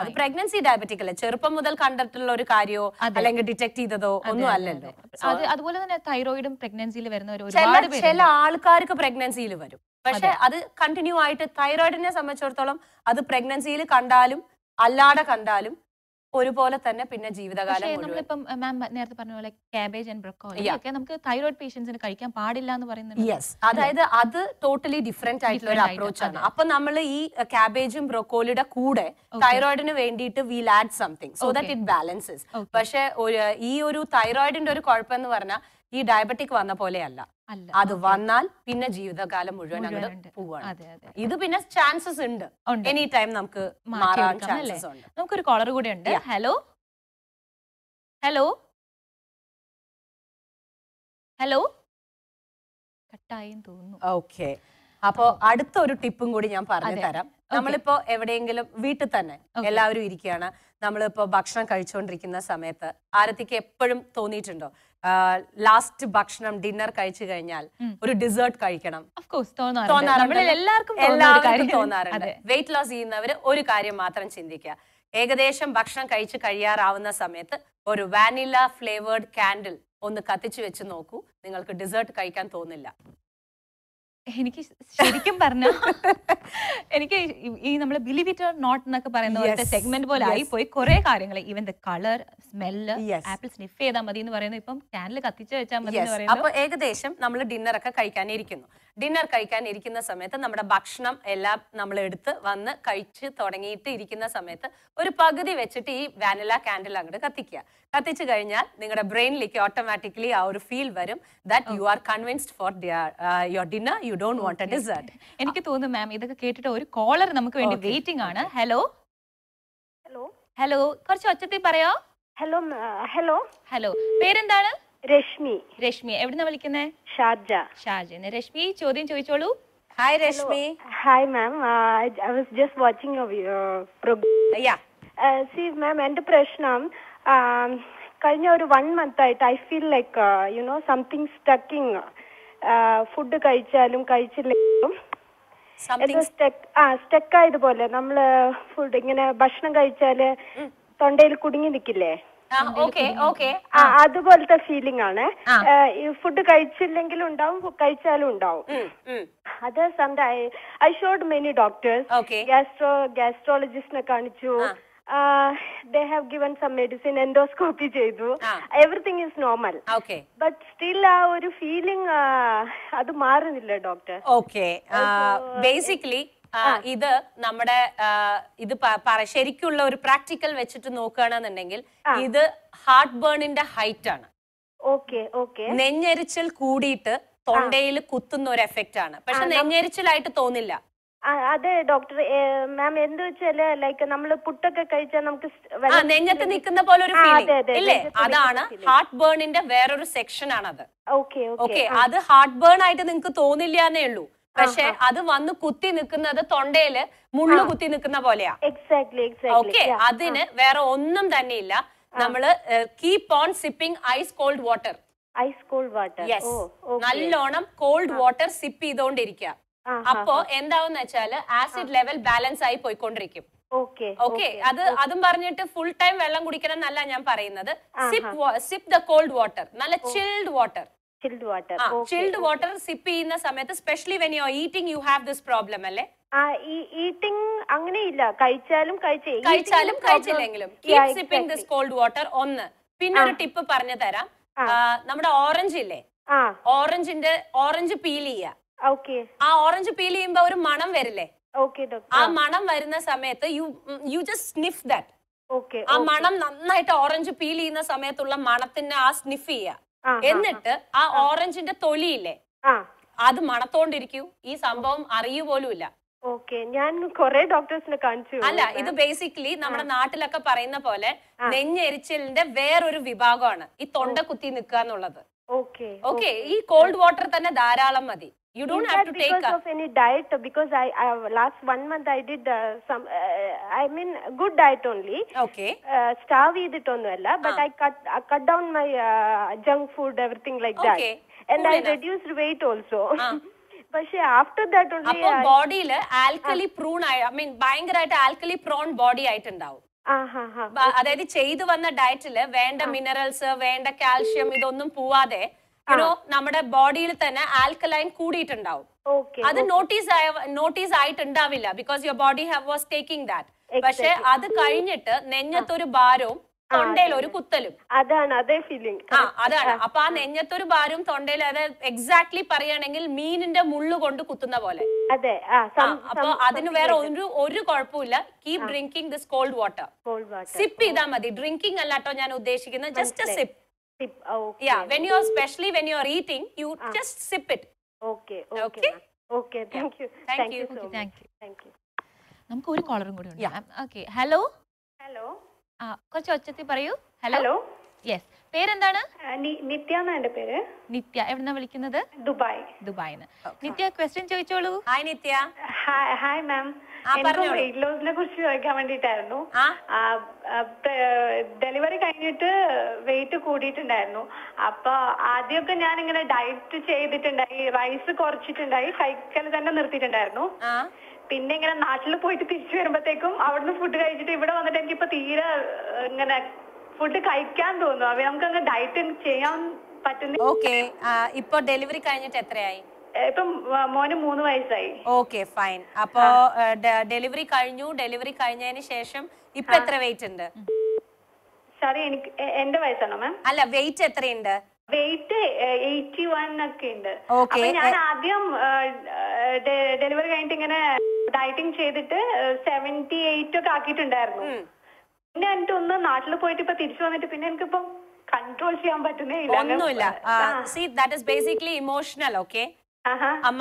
അത് പ്രഗ്നൻസി ഡയബറ്റിക് അല്ല ചെറുപ്പം മുതൽ കണ്ടിട്ടുള്ള ഒരു കാര്യമോ അല്ലെങ്കിൽ ഡിറ്റക്ട് ചെയ്തതോ ഒന്നും അല്ലല്ലോ അതുപോലെ തന്നെ തൈറോയിഡും പ്രഗ്നൻസിയിൽ വരുന്ന ചില ആൾക്കാർക്ക് പ്രഗ്നൻസിയിൽ വരും പക്ഷെ അത് കണ്ടിന്യൂ ആയിട്ട് തൈറോയിഡിനെ സംബന്ധിച്ചിടത്തോളം അത് പ്രഗ്നൻസിയിൽ കണ്ടാലും അല്ലാതെ കണ്ടാലും ഒരുപോലെ തന്നെ പിന്നെ ജീവിതകാലം മാം നേരത്തെ പറഞ്ഞ പോലെ കാബേജ് ആൻഡ് നമുക്ക് തൈറോയ്ഡ് കഴിക്കാൻ പാടില്ല എന്ന് അതായത് അത് ടോട്ടലി ഡിഫറെന്റ് ആയിട്ടുള്ള ഒരു അപ്രോച്ച് ആണ് അപ്പൊ നമ്മൾ ഈ കാബേജും ബ്രോക്കോളിയുടെ കൂടെ തൈറോയിഡിന് വേണ്ടിയിട്ട് will add something so that it balances പക്ഷെ ഈ ഒരു തൈറോയിഡിന്റെ ഒരു കുഴപ്പം എന്ന് പറഞ്ഞാൽ ഈ ഡയബറ്റിക് വന്ന പോലെയല്ല അത് വന്നാൽ പിന്നെ ജീവിതകാലം മുഴുവൻ അങ്ങോട്ട് പോവാണ് ഇത് പിന്നെ ചാൻസസ് ഉണ്ട് എനി ടൈം നമുക്ക് മാറാൻ ചാൻസസ് ഉണ്ട് നമുക്കൊരു കോളർ കൂടെ ഉണ്ട് ഹലോ ഹലോ ഹലോ തോന്നുന്നു ഓക്കെ അപ്പോ അടുത്ത ഒരു ടിപ്പും കൂടി ഞാൻ പറഞ്ഞു തരാം നമ്മളിപ്പോ എവിടെയെങ്കിലും വീട്ടിൽ തന്നെ എല്ലാവരും ഇരിക്കുകയാണ് നമ്മളിപ്പോ ഭക്ഷണം കഴിച്ചുകൊണ്ടിരിക്കുന്ന സമയത്ത് ആരത്തിക്ക് എപ്പോഴും തോന്നിയിട്ടുണ്ടോ ലാസ്റ്റ് ഭക്ഷണം ഡിന്നർ കഴിച്ചു കഴിഞ്ഞാൽ ഒരു ഡിസേർട്ട് കഴിക്കണം തോന്നാറുണ്ട് എല്ലാവർക്കും തോന്നാറുണ്ട് വെയിറ്റ് ലോസ് ചെയ്യുന്നവർ ഒരു കാര്യം മാത്രം ചിന്തിക്കുക ഏകദേശം ഭക്ഷണം കഴിച്ചു കഴിയാറാവുന്ന സമയത്ത് ഒരു വാനില ഫ്ലേവേർഡ് കാൻഡിൽ ഒന്ന് കത്തിച്ചു വെച്ച് നോക്കൂ നിങ്ങൾക്ക് ഡിസേർട്ട് കഴിക്കാൻ തോന്നില്ല എനിക്ക് ശരിക്കും പറഞ്ഞ എനിക്ക് ഈ നമ്മൾ ബിലീവ് ഇറ്റ് ഓർ നോട്ട് എന്നൊക്കെ പറയുന്ന പോലത്തെ സെഗ്മെന്റ് പോലെ ആയി പോയി കുറെ കാര്യങ്ങൾ even the colour smell apple sniff ചെയ്താൽ മതി എന്ന് പറയുന്നത് ഇപ്പം ക്യാനിൽ കത്തിച്ച് വെച്ചാൽ മതി അപ്പൊ ഏകദേശം നമ്മൾ ഡിന്നർ ഒക്കെ ഇരിക്കുന്നു ഡിന്നർ കഴിക്കാൻ ഇരിക്കുന്ന സമയത്ത് നമ്മുടെ ഭക്ഷണം എല്ലാം നമ്മൾ എടുത്ത് വന്ന് കഴിച്ച് തുടങ്ങിയിട്ട് ഇരിക്കുന്ന സമയത്ത് ഒരു പകുതി വെച്ചിട്ട് ഈ വാനില കാൻഡിൽ അങ്ങോട്ട് കത്തിക്കുക കത്തിച്ചു കഴിഞ്ഞാൽ നിങ്ങളുടെ ബ്രെയിനിലേക്ക് ഓട്ടോമാറ്റിക്കലി ആ ഒരു ഫീൽ വരും that you are convinced for your dinner you don't want a dessert എനിക്ക് തോന്നുന്നു മാം ഇതൊക്കെ കേട്ടിട്ട് ഒരു കോളർ നമുക്ക് വേണ്ടി വെയിറ്റിംഗ് ആണ് ഹലോ ഹലോ ഹലോ കുറച്ച് ഒച്ചത്തിൽ പറയോ ഹലോ ഹലോ ഹലോ പേരെന്താണ് രശ്മി രശ്മി എവിടുന്ന വിളിക്കുന്നത് ഷാർജ ഷാർജ രശ്മി ചോദ്യം ചോദിച്ചോളൂ hi Rashmi hi ma'am I was just watching see ma'am എന്റെ പ്രശ്നം um, കഴിഞ്ഞ ഒരു വൺ മന്ത് ആയിട്ട് I feel like you know something stucking food കഴിച്ചാലും കഴിച്ചില്ലെങ്കിലും ആ സ്റ്റക്ക് ആയതുപോലെ നമ്മള് ഫുഡ് ഇങ്ങനെ ഭക്ഷണം കഴിച്ചാല് തൊണ്ടയിൽ കുടുങ്ങി നിൽക്കില്ലേ അതുപോലത്തെ ഫീലിംഗ് ആണ് ഫുഡ് കഴിച്ചില്ലെങ്കിലും ഉണ്ടാവും കഴിച്ചാലും ഉണ്ടാവും അത് sometime I showed many doctors gastro ഗ്യാസ്ട്രോളജിസ്റ്റിനെ കാണിച്ചു they have given some medicine endoscopy ചെയ്തു everything is normal but still ആ ഒരു ഫീലിംഗ് അത് മാറുന്നില്ല ഡോക്ടർ ഓക്കെ ബേസിക്കലി ഇത് നമ്മുടെ ഇത് ശരിക്കുള്ള ഒരു പ്രാക്ടിക്കൽ വെച്ചിട്ട് നോക്കുകയാണെന്നുണ്ടെങ്കിൽ ഇത് ഹാർട്ട് ബേണിന്റെ ഹൈറ്റ് ആണ് നെഞ്ഞെരിച്ചിൽ കൂടിയിട്ട് തൊണ്ടയിൽ കുത്തുന്ന ഒരു എഫക്റ്റ് ആണ് പക്ഷെ നെഞ്ഞരിച്ചിലായിട്ട് തോന്നില്ല അതെ ഡോക്ടർ മാം എന്ത് വെച്ചാല് ലൈക്ക് നമ്മൾ പുട്ടൊക്കെ കഴിച്ചാൽ നമുക്ക് നെഞ്ഞത്ത് നിൽക്കുന്ന പോലെ ഒരു അതാണ് ഹാർട്ട് ബേണിന്റെ വേറൊരു സെക്ഷൻ ആണത് ഓക്കെ അത് ഹാർട്ട് ബേൺ ആയിട്ട് നിങ്ങൾക്ക് തോന്നില്ല എന്നേ ഉള്ളൂ പക്ഷെ അത് വന്ന് കുത്തി നിൽക്കുന്നത് തൊണ്ടയില് മുള്ളു കുത്തി നിൽക്കുന്ന പോലെയാ എക്സാക്ട്ലി എക്സാക്ട്ലി ഓക്കെ അതിന് വേറെ ഒന്നും തന്നെ ഇല്ല നമ്മള് keep on sipping ice cold water ice cold water നല്ലോണം കോൾഡ് വാട്ടർ സിപ്പ് ചെയ്തോണ്ടിരിക്കുക അപ്പോ എന്താവെന്ന് വെച്ചാല് ആസിഡ് ലെവൽ ബാലൻസ് ആയി പോയിക്കൊണ്ടിരിക്കും ഓക്കെ അത് അതും പറഞ്ഞിട്ട് ഫുൾ ടൈം വെള്ളം കുടിക്കണം എന്നല്ല ഞാൻ പറയുന്നത് sip sip the cold water നല്ല chilled oh. Water chilled water chilled water sip ചെയ്യുന്ന സമയത്ത് specially when you are eating you have this problem അല്ലേ ഈറ്റിംഗ് അങ്ങനെയില്ല കഴിച്ചാലും കഴിച്ചാലും കഴിച്ചില്ലെങ്കിലും keep sipping this cold water ഒന്ന് പിന്നെ ഒരു ടിപ്പ് പറഞ്ഞു തരാം നമ്മുടെ ഓറഞ്ച് ഇല്ലേ ഓറഞ്ചിന്റെ ഓറഞ്ച് പീൽ ചെയ്യുക ആ ഓറഞ്ച് പീൽ ചെയ്യുമ്പോ ഒരു മണം വരില്ലേ ആ മണം വരുന്ന സമയത്ത് you you just sniff that ആ മണം നന്നായിട്ട് ഓറഞ്ച് പീൽ ചെയ്യുന്ന സമയത്തുള്ള മണത്തിന് ആ സ്നിഫ് ചെയ്യുക എന്നിട്ട് ആ ഓറഞ്ചിന്റെ തൊലിയില്ലേ അത് മണത്തോണ്ടിരിക്കൂ ഈ സംഭവം അറിയൂ പോലുമില്ല ഇല്ല ഞാൻ ഡോക്ടേഴ്സിനെ കാണിച്ചു അല്ല ഇത് ബേസിക്കലി നമ്മുടെ നാട്ടിലൊക്കെ പറയുന്ന പോലെ നെഞ്ഞെരിച്ചിലിന്റെ വേറൊരു വിഭാഗമാണ് ഈ തൊണ്ട കുത്തി നിൽക്കുക എന്നുള്ളത് ഓക്കെ ഈ കോൾഡ് വാട്ടർ തന്നെ ധാരാളം മതി You don't In have to because take because of any diet because I, I last one month I did uh, some uh, I mean good diet only. Okay. Uh, starve ചെയ്തിട്ടൊന്നുമല്ല but ah. I cut I cut down my uh, junk food everything like okay. that. And cool I enough. reduced weight also. Ah. പക്ഷേ after that അപ്പൊ ബോഡിയിൽ alkali prone ആയി I mean ഭയങ്കരമായിട്ട് alkali prawn body ആയിട്ടുണ്ടാവും അതായത് ചെയ്തു വന്ന ഡയറ്റില് വേണ്ട മിനറൽസ് വേണ്ട കാൽഷ്യം ഇതൊന്നും പോവാതെ യുനോ നമ്മുടെ ബോഡിയിൽ തന്നെ ആൽക്കലൈൻ കൂടിയിട്ടുണ്ടാവും അത് നോട്ടീസ് ആയ നോട്ടീസ് ആയിട്ടുണ്ടാവില്ല because your body have was taking that പക്ഷെ അത് കഴിഞ്ഞിട്ട് നെഞ്ഞത്തൊരു ഭാരവും തൊണ്ടയിൽ ഒരു കുത്തലും അതാണ് അതേ ഫീലിംഗ് ആ അതാണ് അപ്പൊ ആ നെഞ്ഞത്തൊരു ഭാരവും തൊണ്ടയിൽ അതായത് എക്സാക്ട്ലി പറയുകയാണെങ്കിൽ മീനിന്റെ മുള്ള് കൊണ്ട് കുത്തുന്ന പോലെ അതെ അപ്പൊ അതിന് വേറെ ഒരു ഒരു കുഴപ്പമില്ല keep drinking this cold water sip ചെയ്താൽ മതി ഡ്രിങ്കിങ് അല്ലാട്ടോ ഞാൻ ഉദ്ദേശിക്കുന്നത് just sip Sip. Okay. Yeah, when you are especially when you are eating, you ah. just sip it. Okay. Okay. Okay. okay. Thank you. Thank, thank you. you so okay, thank you. Thank you. നമുക്ക് ഒരു കോളറും കൂടി ഉണ്ട് okay hello hello ആ കുറച്ച് ഒച്ചത്തിൽ പറയൂ hello hello yes പേരെന്താണ് നിത്യ എന്റെ പേര് നിത്യ എവിടുന്നാ വിളിക്കുന്നത് ദുബായ് ദുബായിന്ന് നിത്യ ക്വസ്റ്റ്യൻ ചോദിച്ചോളൂ hi Nithya hi hi ma'am weight ലോസിനെ കുറിച്ച് ചോദിക്കാൻ വേണ്ടിട്ടായിരുന്നു ഡെലിവറി കഴിഞ്ഞിട്ട് വെയിറ്റ് കൂടിയിട്ടുണ്ടായിരുന്നു അപ്പൊ ആദ്യമൊക്കെ ഞാൻ ഇങ്ങനെ ഡയറ്റ് ചെയ്തിട്ടുണ്ടായി റൈസ് കുറച്ചിട്ടുണ്ടായി കൈക്കൽ തന്നെ നിർത്തിയിട്ടുണ്ടായിരുന്നു പിന്നെ ഇങ്ങനെ നാട്ടിൽ പോയിട്ട് തിരിച്ചു വരുമ്പോഴത്തേക്കും അവിടുന്ന് ഫുഡ് കഴിച്ചിട്ട് ഇവിടെ വന്നിട്ട് എനിക്ക് എനിക്കിപ്പോ തീരെ ഇങ്ങനെ ഫുഡ് കഴിക്കാൻ തോന്നുന്നു നമുക്ക് അങ്ങ് ഡയറ്റ് ചെയ്യാൻ പറ്റുന്നില്ല ഓക്കെ ഇപ്പൊ ഡെലിവറി കഴിഞ്ഞിട്ട് എത്രയായി ഇപ്പം മോന് മൂന്ന് വയസ്സായി ഓക്കെ ഫൈൻ അപ്പോ ഡെലിവറി കഴിഞ്ഞു ഡെലിവറി കഴിഞ്ഞതിന് ശേഷം ഇപ്പൊ എത്ര വെയിറ്റ് ഉണ്ട് സാറി എനിക്ക് എന്റെ വയസ്സാണോ മാം അല്ല വെയിറ്റ് എത്രയുണ്ട് വെയിറ്റ് എയ്റ്റി വൺ ഒക്കെ ഉണ്ട് അപ്പൊ ഞാൻ ആദ്യം ഡെലിവറി കഴിഞ്ഞിട്ട് ഇങ്ങനെ ഡയറ്റിംഗ് ചെയ്തിട്ട് സെവന്റി എയ്റ്റ് ഒക്കെ ആക്കിയിട്ടുണ്ടായിരുന്നു പിന്നെ ഒന്ന് നാട്ടിൽ പോയിട്ട് ഇപ്പൊ തിരിച്ചു വന്നിട്ട് പിന്നെ എനിക്കിപ്പം കൺട്രോൾ ചെയ്യാൻ പറ്റുന്നേ ഇല്ല ഒന്നുമില്ല see that is basically emotional okay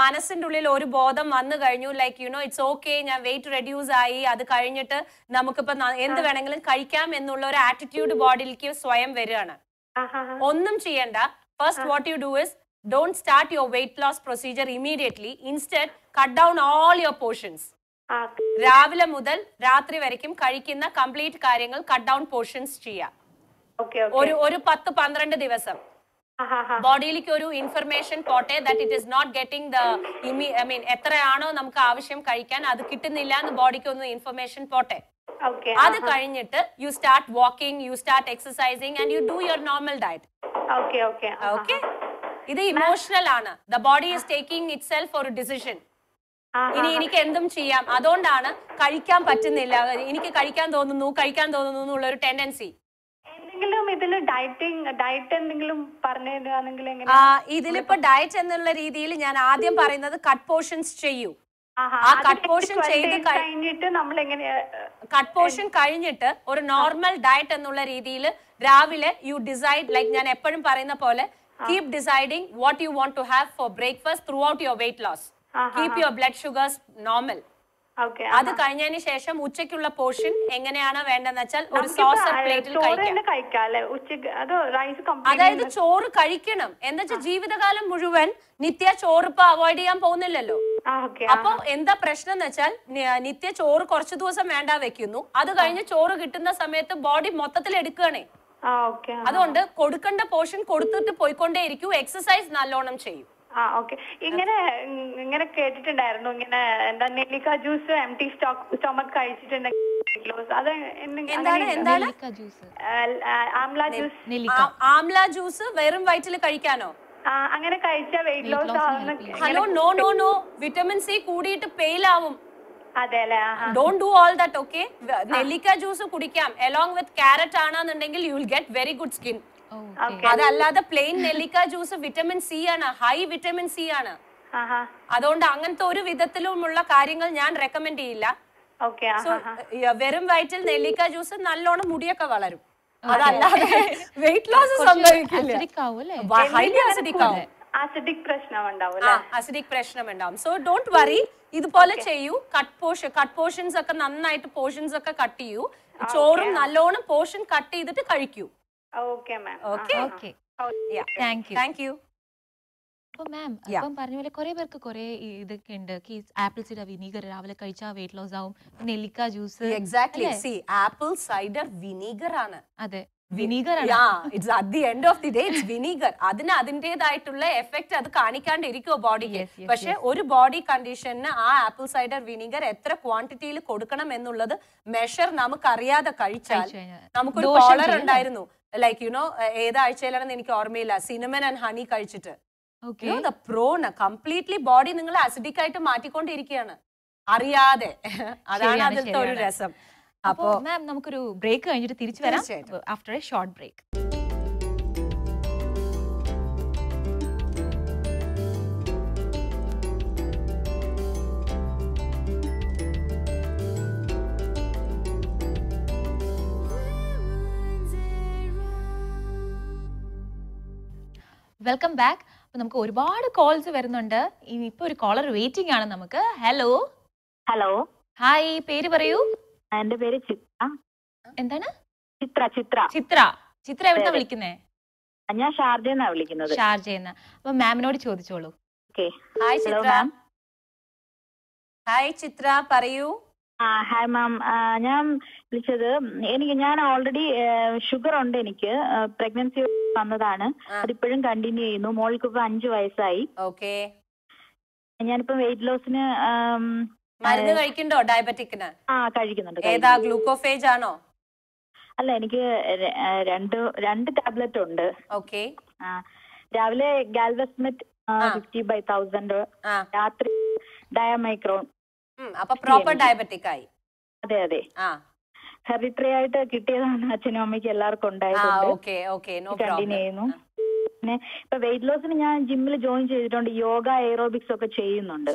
മനസ്സിന്റെ ഉള്ളിൽ ഒരു ബോധം വന്നു കഴിഞ്ഞു like you know it's okay ഞാൻ വെയിറ്റ് റെഡ്യൂസ് ആയി അത് കഴിഞ്ഞിട്ട് നമുക്കിപ്പോ എന്ത് വേണമെങ്കിലും കഴിക്കാം എന്നുള്ള ഒരു ആറ്റിറ്റ്യൂഡ് ബോഡിയിലേക്ക് സ്വയം വരികയാണ് ഒന്നും ചെയ്യണ്ട first what you do is don't start your weight loss procedure immediately instead cut down all your portions രാവിലെ മുതൽ രാത്രി വരയ്ക്കും കഴിക്കുന്ന കംപ്ലീറ്റ് കാര്യങ്ങൾ കട്ട് ഡൗൺ പോർഷൻസ് ചെയ്യാം ഒരു ഒരു പത്ത് പന്ത്രണ്ട് ദിവസം ബോഡിയിലേക്ക് ഒരു ഇൻഫർമേഷൻ പോട്ടെ that it is not getting the ഇമി ഐ മീൻ എത്രയാണോ നമുക്ക് ആവശ്യം കഴിക്കാൻ അത് കിട്ടുന്നില്ല എന്ന് ബോഡിക്ക് ഒന്ന് ഇൻഫർമേഷൻ പോട്ടെ അത് കഴിഞ്ഞിട്ട് you start walking you start exercising and you do your normal diet okay ഇത് ഇമോഷണൽ ആണ് the body is taking itself ഒരു ഡിസിഷൻ ഇനി എനിക്ക് എന്തും ചെയ്യാം അതുകൊണ്ടാണ് കഴിക്കാൻ പറ്റുന്നില്ല എനിക്ക് കഴിക്കാൻ തോന്നുന്നു കഴിക്കാൻ തോന്നുന്നു എന്നുള്ള ഒരു ടെൻഡൻസി ഇതിലിപ്പോ ഡയറ്റ് എന്നുള്ള രീതിയിൽ ഞാൻ ആദ്യം പറയുന്നത് കട്ട് പോർഷൻസ് ചെയ്യൂ ആ കട്ട് പോർഷൻ ചെയ്ത് കഴിഞ്ഞിട്ട് നമ്മൾ കട്ട് പോർഷൻ കഴിഞ്ഞിട്ട് ഒരു നോർമൽ ഡയറ്റ് എന്നുള്ള രീതിയിൽ രാവിലെ യു ഡിസൈഡ് ലൈക്ക് ഞാൻ എപ്പോഴും പറയുന്ന പോലെ keep deciding what you want to have for breakfast throughout your weight loss keep your blood sugars normal അത് കഴിഞ്ഞതിന് ശേഷം ഉച്ചയ്ക്കുള്ള പോർഷൻ എങ്ങനെയാണ് വേണ്ടെന്ന് വെച്ചാൽ ഒരു സോസർ പ്ലേറ്റിൽ കഴിക്കാം അതായത് ചോറ് കഴിക്കണം എന്താ ജീവിതകാലം മുഴുവൻ നിത്യ ചോറ് ഇപ്പൊ അവോയ്ഡ് ചെയ്യാൻ പോകുന്നില്ലല്ലോ അപ്പൊ എന്താ പ്രശ്നം എന്ന് വെച്ചാൽ നിത്യ ചോറ് കുറച്ചു ദിവസം വേണ്ട വെക്കുന്നു അത് കഴിഞ്ഞ് ചോറ് കിട്ടുന്ന സമയത്ത് ബോഡി മൊത്തത്തിൽ എടുക്കുകയാണേ അതുകൊണ്ട് കൊടുക്കേണ്ട പോർഷൻ കൊടുത്തിട്ട് പോയിക്കൊണ്ടേയിരിക്കും എക്സസൈസ് നല്ലോണം ചെയ്യും ആ ഓക്കെ ഇങ്ങനെ ഇങ്ങനെ കേട്ടിട്ടുണ്ടായിരുന്നു ഇങ്ങനെ എന്താ നെല്ലിക്ക ജ്യൂസ് എം ടി സ്റ്റൊമക്ക് കഴിച്ചിട്ടുണ്ടെങ്കിൽ ആംല ജ്യൂസ് ആംല ജ്യൂസ് വെറും വയറ്റിൽ കഴിക്കാനോ അങ്ങനെ കഴിച്ച വെയിറ്റ് ലോസ് ആവുന്ന hello no no no vitamin C കൂടിയിട്ട് പെയിൽ ഡോണ്ട് ഡു ഓൾ ദാറ്റ് നെല്ലിക്ക ജ്യൂസ് കുടിക്കാം അലോങ് വിത്ത് കാരറ്റ് ആണെന്നുണ്ടെങ്കിൽ you will get very good skin അതല്ലാതെ പ്ലെയിൻ നെല്ലിക്ക ജ്യൂസ് വിറ്റമിൻ സി ആണ് ഹൈ വിറ്റമിൻ സി ആണ് അതുകൊണ്ട് അങ്ങനത്തെ ഒരു വിധത്തിലുമുള്ള കാര്യങ്ങൾ ഞാൻ റെക്കമെൻഡ് ചെയ്യില്ല സോ വെറും വയറ്റിൽ നെല്ലിക്ക ജ്യൂസ് നല്ലോണം മുടിയൊക്കെ വളരും അതല്ലാതെ വെയിറ്റ് ലോസ് സംഭവിക്കില്ല ഹൈലി ആസിഡിക് ആവും അസിഡിക് പ്രശ്നം ഉണ്ടാവും അസിഡിക് പ്രശ്നം ഉണ്ടാവും സോ ഡോണ്ട് വറി ഇതുപോലെ ചെയ്യൂ കട്ട് പോഷൻ കട്ട് പോർഷൻസ് ഒക്കെ നന്നായിട്ട് പോർഷൻസ് ഒക്കെ കട്ട് ചെയ്യൂ ചോറും നല്ലോണം പോർഷൻ കട്ട് ചെയ്തിട്ട് കഴിക്കൂ അതിന്റേതായിട്ടുള്ള മാം മാം അപ്പം കുറേ പേർക്ക് കുറേ ഇതൊക്കെ ഉണ്ട് ആപ്പിൾ രാവിലെ കഴിച്ചാൽ ലോസ് ആവും നെല്ലിക്ക ജ്യൂസ് ആപ്പിൾ സൈഡർ ആണ് അതെ it's at the end of the അത് കാണിക്കാണ്ടിരിക്കുമോ ബോഡിക്ക് പക്ഷെ ഒരു ബോഡി കണ്ടീഷന് ആ ആപ്പിൾ സൈഡർ വിനീഗർ എത്ര ക്വാണ്ടിറ്റിയിൽ കൊടുക്കണം എന്നുള്ളത് മെഷർ അറിയാതെ കഴിച്ചാൽ നമുക്കൊരു കോളർ ഉണ്ടായിരുന്നു ലൈക്ക് യു നോ ഏതാഴ്ചയിലാണെന്ന് എനിക്ക് ഓർമ്മയില്ല സിനിമൻ ആൻഡ് ഹണി കഴിച്ചിട്ട് ദ പ്രോണ് കംപ്ലീറ്റ്ലി ബോഡി നിങ്ങൾ ആസിഡിക് ആയിട്ട് മാറ്റിക്കൊണ്ടിരിക്കുകയാണ് അറിയാതെ അതാണ് അതിലത്തെ ഒരു രസം അപ്പോ മാം നമുക്കൊരു ബ്രേക്ക് കഴിഞ്ഞിട്ട് തിരിച്ചു വരാം after a short break welcome back അപ്പൊ നമുക്ക് ഒരുപാട് കോൾസ് വരുന്നുണ്ട് ഇപ്പൊ ഒരു കോളർ വെയിറ്റിംഗ് ആണ് നമുക്ക് ഹലോ ഹലോ ഹായ് പേര് പറയൂ എന്റെ പേര് ചിത്ര എന്താണ് ചിത്ര ചിത്ര ചിത്ര ചിത്ര എവിടെ വിളിക്കുന്നേ ഞാൻ ഷാർജയെന്നാ വിളിക്കുന്നത് ഷാർജയെന്ന് അപ്പൊ മാമിനോട് ചോദിച്ചോളൂ ഹായ് ചിത്ര ഹായ് ചിത്ര പറയൂ ആ ഹായ് മാം ഞാൻ വിളിച്ചത് എനിക്ക് ഞാൻ ഓൾറെഡി ഷുഗർ ഉണ്ട് എനിക്ക് പ്രഗ്നൻസി വന്നതാണ് അതിപ്പോഴും കണ്ടിന്യൂ ചെയ്യുന്നു മോൾക്ക് ഇപ്പൊ അഞ്ചു വയസ്സായി ഓക്കെ ഞാനിപ്പോ വെയിറ്റ് ലോസിന് മരുന്ന് കഴിക്കുന്നുണ്ടോ ഡയബറ്റിക്കിന് ആ കഴിക്കുന്നുണ്ട് ഏതാ ഗ്ലൂക്കോഫേജ് ആണോ അല്ല എനിക്ക് രണ്ട് രണ്ട് ടാബ്ലറ്റ് ഉണ്ട് ഓക്കെ രാവിലെ ഗാൽവസ്മെറ്റ് ഫിഫ്റ്റി ബൈ തൗസൻഡ് രാത്രി ഡയമൈക്രോൺ അപ്പൊ പ്രോപ്പർ ഡയബറ്റിക് ആയി അതെ അതെ ഹെറിറ്ററി ആയിട്ട് കിട്ടിയതാണ് അച്ഛനും അമ്മയ്ക്ക് എല്ലാവർക്കും ഉണ്ടായിരുന്നു പിന്നെ ഇപ്പൊ വെയിറ്റ് ലോസിന് ഞാൻ ജിമ്മിൽ ജോയിൻ ചെയ്തിട്ടുണ്ട് യോഗ എയറോബിക്സ് ഒക്കെ ചെയ്യുന്നുണ്ട്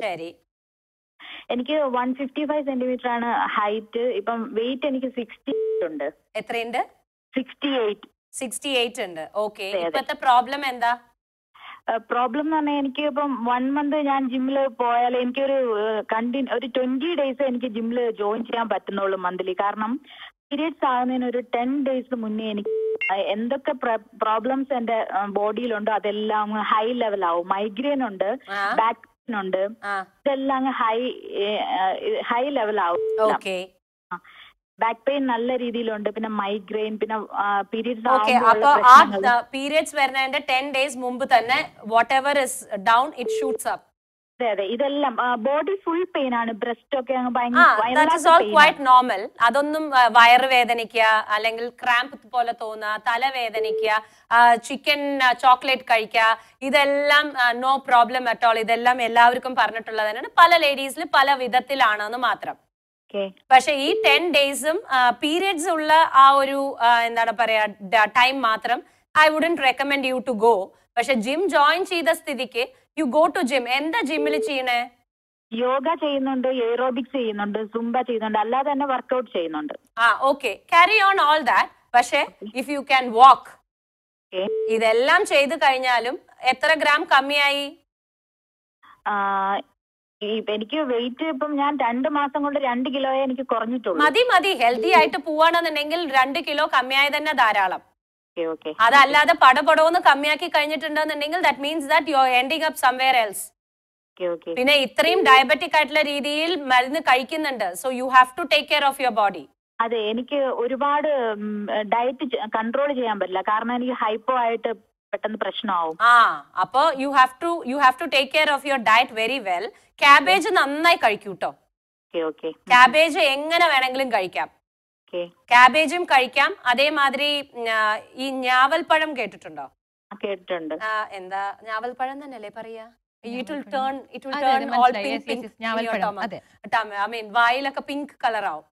എനിക്ക് വൺ ഫിഫ്റ്റി ഫൈവ് സെന്റിമീറ്റർ ആണ് ഹൈറ്റ് ഇപ്പം വെയിറ്റ് എനിക്ക് സിക്സ്റ്റി ഉണ്ട് എത്രയുണ്ട് സിക്സ്റ്റി എയ്റ്റ് സിക്സ്റ്റി എയ്റ്റ് ഉണ്ട് ഓക്കെ പ്രോബ്ലം എന്താ പ്രോബ്ലം എന്ന് പറഞ്ഞാൽ എനിക്ക് ഇപ്പം വൺ മന്ത് ഞാൻ ജിമ്മിൽ പോയാൽ എനിക്കൊരു കണ്ടിന്യൂ ഒരു ട്വന്റി ഡേയ്സ് എനിക്ക് ജിമ്മിൽ ജോയിൻ ചെയ്യാൻ പറ്റുന്നുള്ളൂ മന്ത്ലി കാരണം പീരിയഡ്സ് ആകുന്നതിന് ഒരു ടെൻ ഡേയ്സ് മുന്നേ എനിക്ക് എന്തൊക്കെ പ്രോബ്ലംസ് എന്റെ ബോഡിയിലുണ്ടോ അതെല്ലാം ഹൈ ലെവൽ ആവും മൈഗ്രെയിൻ ഉണ്ട് ബാക്ക് ഉണ്ട് ഇതെല്ലാം ഹൈ ഹൈ ലെവൽ ആവും ബാക്ക് പെയിൻ നല്ല രീതിയിലുണ്ട് പിന്നെ മൈഗ്രെയിൻ പിന്നെ പീരീഡ്സ് അപ്പൊ ആ പീരിയഡ്സ് വരുന്നതിന്റെ ടെൻ ഡേയ്സ് മുമ്പ് തന്നെ whatever is down it shoots up body full ആണ് ബ്രസ്റ്റ് നോർമൽ അതൊന്നും വയറുവേദനിക്കുക അല്ലെങ്കിൽ ക്രാമ്പ് പോലെ തോന്നുക തലവേദനിക്കുക ചിക്കൻ ചോക്ലേറ്റ് കഴിക്കുക ഇതെല്ലാം നോ പ്രോബ്ലം അറ്റ് ഓൾ ഇതെല്ലാം എല്ലാവർക്കും പറഞ്ഞിട്ടുള്ളത് തന്നെയാണ് പല ലേഡീസിൽ പല വിധത്തിലാണെന്ന് മാത്രം പക്ഷെ ഈ ടെൻ ഡേയ്സും പീരിയഡ്സ് ഉള്ള ആ ഒരു എന്താണ് പറയാ ടൈം മാത്രം I wouldn't recommend you to go പക്ഷെ ജിം ജോയിൻ ചെയ്ത സ്ഥിതിക്ക് യു ഗോ ടു ജിം എന്താ ജിമ്മിൽ ചെയ്യണേ യോഗ ചെയ്യുന്നുണ്ട് എയറോബിക് ചെയ്യുന്നുണ്ട് സുംബ ചെയ്യുന്നുണ്ട് അല്ലാതെ തന്നെ വർക്ക്ഔട്ട് ചെയ്യുന്നുണ്ട് ആ okay carry on all that പക്ഷെ ഇഫ് യു ക്യാൻ വാക്ക് ഇതെല്ലാം ചെയ്തു കഴിഞ്ഞാലും എത്ര ഗ്രാം കമ്മിയായി എനിക്ക് വെയിറ്റ് ഇപ്പം ഞാൻ രണ്ട് മാസം കൊണ്ട് രണ്ട് കിലോയെ എനിക്ക് കുറഞ്ഞിട്ടുള്ളൂ മതി മതി ഹെൽത്തി ആയിട്ട് പോവാണെന്നുണ്ടെങ്കിൽ രണ്ട് കിലോ കമ്മിയായി തന്നെ ധാരാളം അതല്ലാതെ പടപടവെന്ന് കമ്മിയാക്കി കഴിഞ്ഞിട്ടുണ്ടോന്നുണ്ടെങ്കിൽ that means that you are ending up somewhere else പിന്നെ ഇത്രയും ഡയബറ്റിക് ആയിട്ടുള്ള രീതിയിൽ മരുന്ന് കഴിക്കുന്നുണ്ട് so you have to take care of your body അതെ എനിക്ക് ഒരുപാട് ഡയറ്റ് കൺട്രോൾ ചെയ്യാൻ പറ്റില്ല കാരണം എനിക്ക് ഹൈപ്പോ ആയിട്ട് പെട്ടെന്ന് പ്രശ്നമാവും ആ അപ്പോ you have to you have to take care of your diet very well cabbage നന്നായി കഴിക്കൂട്ടോ കാബേജ് എങ്ങനെ വേണമെങ്കിലും കഴിക്കാം കാബേജും കഴിക്കാം അതേമാതിരി ഈ ഞാവൽപ്പഴം കേട്ടിട്ടുണ്ടോ കേട്ടിട്ടുണ്ട് എന്താ ഞാവൽപ്പഴം തന്നെയല്ലേ പറയാ വായിലൊക്കെ പിങ്ക് കളർ ആവും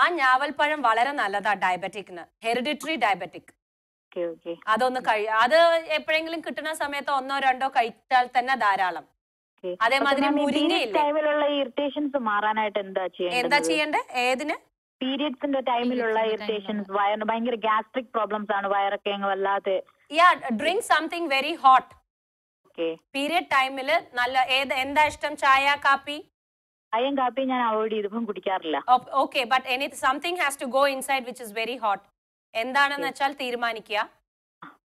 ആ ഞാവൽപ്പഴം വളരെ നല്ലതാ ഡയബറ്റിക്കിന് ഹെറിഡിറ്ററി ഡയബറ്റിക് അതൊന്ന് കഴി അത് എപ്പോഴെങ്കിലും കിട്ടുന്ന സമയത്ത് ഒന്നോ രണ്ടോ കഴിച്ചാൽ തന്നെ ധാരാളം അതേമാതിരി മുരിങ്ങയിലുള്ള ഇറിറ്റേഷൻസ് മാറാനായിട്ട് എന്താ ചെയ്യേണ്ടത് എന്താ ചെയ്യേണ്ടത് ഏതിന് പീരിയഡ്സിന്റെ ടൈമിലുള്ള ഇറിറ്റേഷൻസ് വയറിന് ഭയങ്കര ഗ്യാസ്ട്രിക് പ്രോബ്ലംസ് ആണ് വയറൊക്കെ അങ്ങ് വല്ലാതെ yeah drink something very hot period ടൈമിൽ നല്ല ഏത് എന്താ ഇഷ്ടം ചായ കാപ്പി ചായയും കാപ്പിയും ഞാൻ അവോയ്ഡ് ചെയ്തപ്പം കുടിക്കാറില്ല okay but any something has to go inside which is very hot എന്താണെന്ന് വെച്ചാൽ തീരുമാനിക്കുക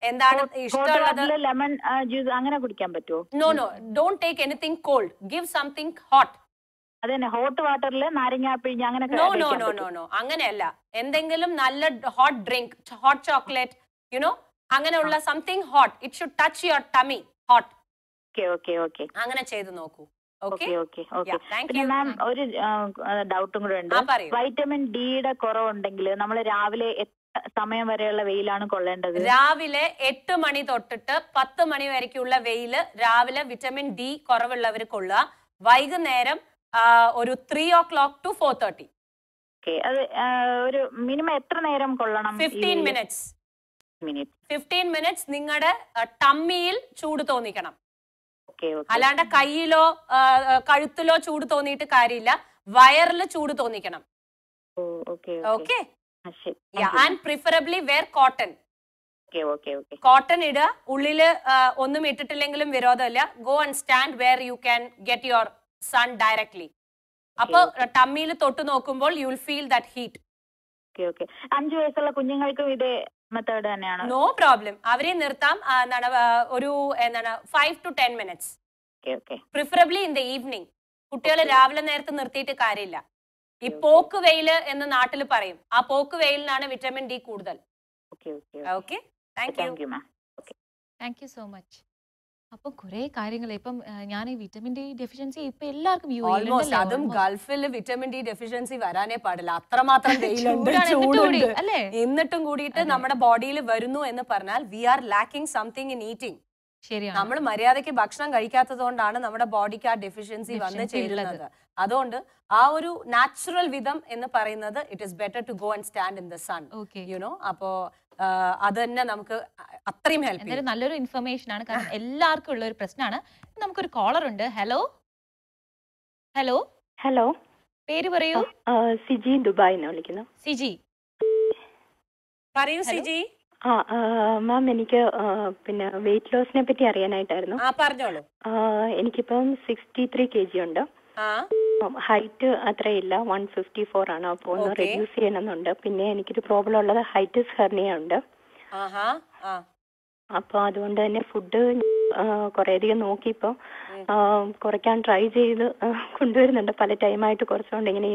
എന്താണ് ഇഷ്ടമുള്ളത് ലെമൺ ജ്യൂസ് അങ്ങനെ കുടിക്കാൻ പറ്റുമോ no no don't take anything cold give something hot hot വാട്ടറിൽ നാരങ്ങ പിഴിഞ്ഞ് അങ്ങനെ no no no no no അങ്ങനെയല്ല എന്തെങ്കിലും നല്ല hot drink hot chocolate you know അങ്ങനെയുള്ള something hot it should touch your tummy hot അങ്ങനെ ചെയ്ത് നോക്കൂ മാം mm. ഒരു ഡൗട്ടും കൂടെ ഉണ്ട് വൈറ്റമിൻ ഡിയുടെ കുറവുണ്ടെങ്കിൽ നമ്മൾ രാവിലെ സമയം വരെയുള്ള വെയിലാണ് കൊള്ളേണ്ടത് രാവിലെ എട്ട് മണി തൊട്ടിട്ട് പത്ത് മണി വരയ്ക്കുള്ള വെയില് രാവിലെ വിറ്റമിൻ ഡി കുറവുള്ളവർ കൊള്ളുക വൈകുന്നേരം ഒരു three o'clock two four thirty അത് ഒരു മിനിമം എത്ര നേരം കൊള്ളണം ഫിഫ്റ്റീൻ മിനിറ്റ്സ് ഫിഫ്റ്റീൻ മിനിറ്റ്സ് നിങ്ങളുടെ ടമ്മിയിൽ ചൂട് തോന്നിക്കണം അല്ലാണ്ട് കയ്യിലോ കഴുത്തിലോ ചൂട് തോന്നിയിട്ട് കാര്യമില്ല വയറിൽ ചൂട് തോന്നിക്കണം ഓക്കെ കോട്ടൺ ഇട ഉള്ളില് ഒന്നും ഇട്ടിട്ടില്ലെങ്കിലും വിരോധമില്ല go and stand where you can get your sun directly അപ്പൊ ടമ്മിയിൽ തൊട്ട് നോക്കുമ്പോൾ you will feel that heat അഞ്ചു വയസ്സുള്ള കുഞ്ഞുങ്ങൾക്കും ഇതേ മെത്തേഡ് തന്നെയാണ് നോ പ്രോബ്ലം അവരെ നിർത്താം എന്താണ് ഒരു എന്താണ് five to ten minutes preferably in the evening കുട്ടികളെ രാവിലെ നേരത്തെ നിർത്തിയിട്ട് കാര്യമില്ല ഈ പോക്ക് വെയില് എന്ന് നാട്ടിൽ പറയും ആ പോക്ക് വെയിലിനാണ് വിറ്റമിൻ ഡി കൂടുതൽ താങ്ക് യു സോ മച്ച് അപ്പൊ കുറെ കാര്യങ്ങൾ ഇപ്പം ഞാൻ ഈ വിറ്റമിൻ ഡി ഡെഫിഷ്യൻസി ഇപ്പൊ എല്ലാവർക്കും ഓൾമോസ്റ്റ് അതും ഗൾഫിൽ വിറ്റമിൻ ഡി ഡെഫിഷ്യൻസി വരാനേ പാടില്ല അത്രമാത്രം എന്നിട്ടും കൂടിയിട്ട് നമ്മുടെ ബോഡിയിൽ വരുന്നു എന്ന് പറഞ്ഞാൽ we are lacking something in eating ശരിയാണ് നമ്മൾ മര്യാദയ്ക്ക് ഭക്ഷണം കഴിക്കാത്തത് കൊണ്ടാണ് നമ്മുടെ ബോഡിക്ക് ആ ഡെഫിഷ്യൻസി വന്ന് ചെയ്യുന്നത് അതുകൊണ്ട് ആ ഒരു നാച്ചുറൽ വിധം എന്ന് പറയുന്നത് it is better to go and stand in the sun you know അപ്പോ അത് തന്നെ നമുക്ക് അത്രയും ഹെൽപ്പ് നല്ലൊരു ഇൻഫർമേഷൻ ആണ് കാരണം എല്ലാവർക്കും ഉള്ള ഒരു പ്രശ്നമാണ് നമുക്കൊരു കോളർ ഉണ്ട് ഹലോ ഹലോ ഹലോ പേര് പറയൂ സിജി ദുബായി സിജി പറയൂ സിജി ആ മാം എനിക്ക് പിന്നെ വെയിറ്റ് ലോസിനെ പറ്റി അറിയാനായിട്ടായിരുന്നു ആ പറഞ്ഞോളൂ എനിക്കിപ്പം സിക്സ്റ്റി ത്രീ കെ ജി ഉണ്ട് ഹൈറ്റ് അത്രയില്ല വൺ ഫിഫ്റ്റി ഫോർ ആണ് അപ്പൊ ഒന്ന് റെഡ്യൂസ് ചെയ്യണമെന്നുണ്ട് പിന്നെ എനിക്കൊരു പ്രോബ്ലം ഉള്ളത് ഹൈറ്റസ് ഹെർണിയ ഉണ്ട് അപ്പൊ അതുകൊണ്ട് തന്നെ ഫുഡ് കുറേയധികം നോക്കി ഇപ്പൊ കുറയ്ക്കാൻ ട്രൈ ചെയ്ത് കൊണ്ടുവരുന്നുണ്ട് പല ടൈമായിട്ട് കുറച്ചുകൊണ്ട് ഇങ്ങനെ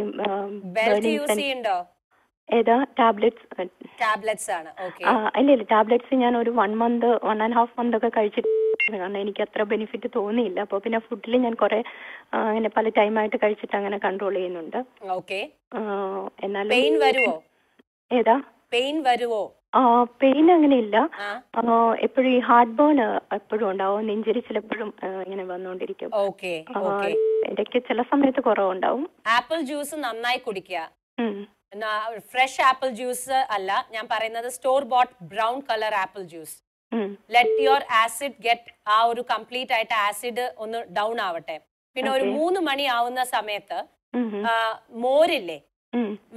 ഏതാ ടാബ്ലറ്റ്സ് ടാബ്ലറ്റ്സ് ആണ് ഇല്ല ഇല്ല ടാബ്ലറ്റ്സ് ഞാൻ ഒരു one month one and half month ഒക്കെ കഴിച്ചിട്ട് കാരണം എനിക്ക് അത്ര ബെനിഫിറ്റ് തോന്നിയില്ല അപ്പോൾ പിന്നെ ഫുഡിൽ ഞാൻ കുറെ അങ്ങനെ പല ആയിട്ട് കഴിച്ചിട്ട് അങ്ങനെ കൺട്രോൾ ചെയ്യുന്നുണ്ട് എന്നാലും പെയിൻ ഏതാ പെയിൻ ആ പെയിൻ അങ്ങനെ ഇല്ല എപ്പോഴും ഈ ഹാർട്ട് ബേൺ എപ്പോഴും ഉണ്ടാവും നെഞ്ചരി ചിലപ്പോഴും ഇങ്ങനെ വന്നുകൊണ്ടിരിക്കും ഇടയ്ക്ക് ചില സമയത്ത് കുറവുണ്ടാവും ആപ്പിൾ ജ്യൂസ് നന്നായി കുടിക്കുക ഫ്രഷ് ആപ്പിൾ ജ്യൂസ് അല്ല ഞാൻ പറയുന്നത് store bought brown colour apple juice let your acid get ആ ഒരു കംപ്ലീറ്റ് ആയിട്ട് ആസിഡ് ഒന്ന് ഡൗൺ ആവട്ടെ പിന്നെ ഒരു മൂന്ന് മണി ആവുന്ന സമയത്ത് മോരില്ലേ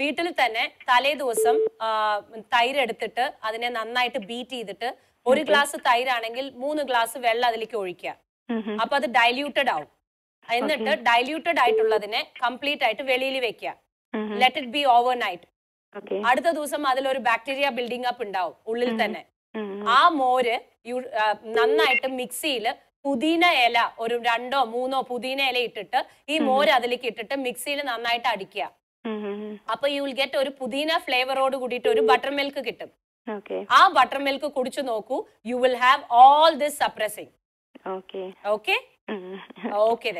വീട്ടിൽ തന്നെ തലേ ദിവസം തൈര് എടുത്തിട്ട് അതിനെ നന്നായിട്ട് ബീറ്റ് ചെയ്തിട്ട് ഒരു ഗ്ലാസ് തൈരാണെങ്കിൽ മൂന്ന് ഗ്ലാസ് വെള്ളം അതിലേക്ക് ഒഴിക്കുക അപ്പൊ അത് ഡൈല്യൂട്ടഡ് ആവും എന്നിട്ട് ഡൈല്യൂട്ടഡ് ആയിട്ടുള്ളതിനെ കംപ്ലീറ്റ് ആയിട്ട് വെളിയിൽ വെക്കുക let it be overnight അടുത്ത ദിവസം അതിലൊരു ബാക്ടീരിയ ബിൽഡിംഗ് അപ്പ് ഉണ്ടാവും ഉള്ളിൽ mm-hmm. തന്നെ mm-hmm. ആ മോര് നന്നായിട്ട് മിക്സിയിൽ പുതിന ഇല ഒരു രണ്ടോ മൂന്നോ പുതിന ഇല ഇട്ടിട്ട് ഈ mm-hmm. മോര് അതിലേക്ക് ഇട്ടിട്ട് മിക്സിയിൽ നന്നായിട്ട് അടിക്കുക അപ്പൊ യു വിൽ ഗെറ്റ് ഒരു പുതിന ഫ്ലേവറോട് കൂടിയിട്ട് ഒരു ബട്ടർ മിൽക്ക് കിട്ടും ആ ബട്ടർ മിൽക്ക് കുടിച്ചു നോക്കൂ you will have all this suppressing okay okay okay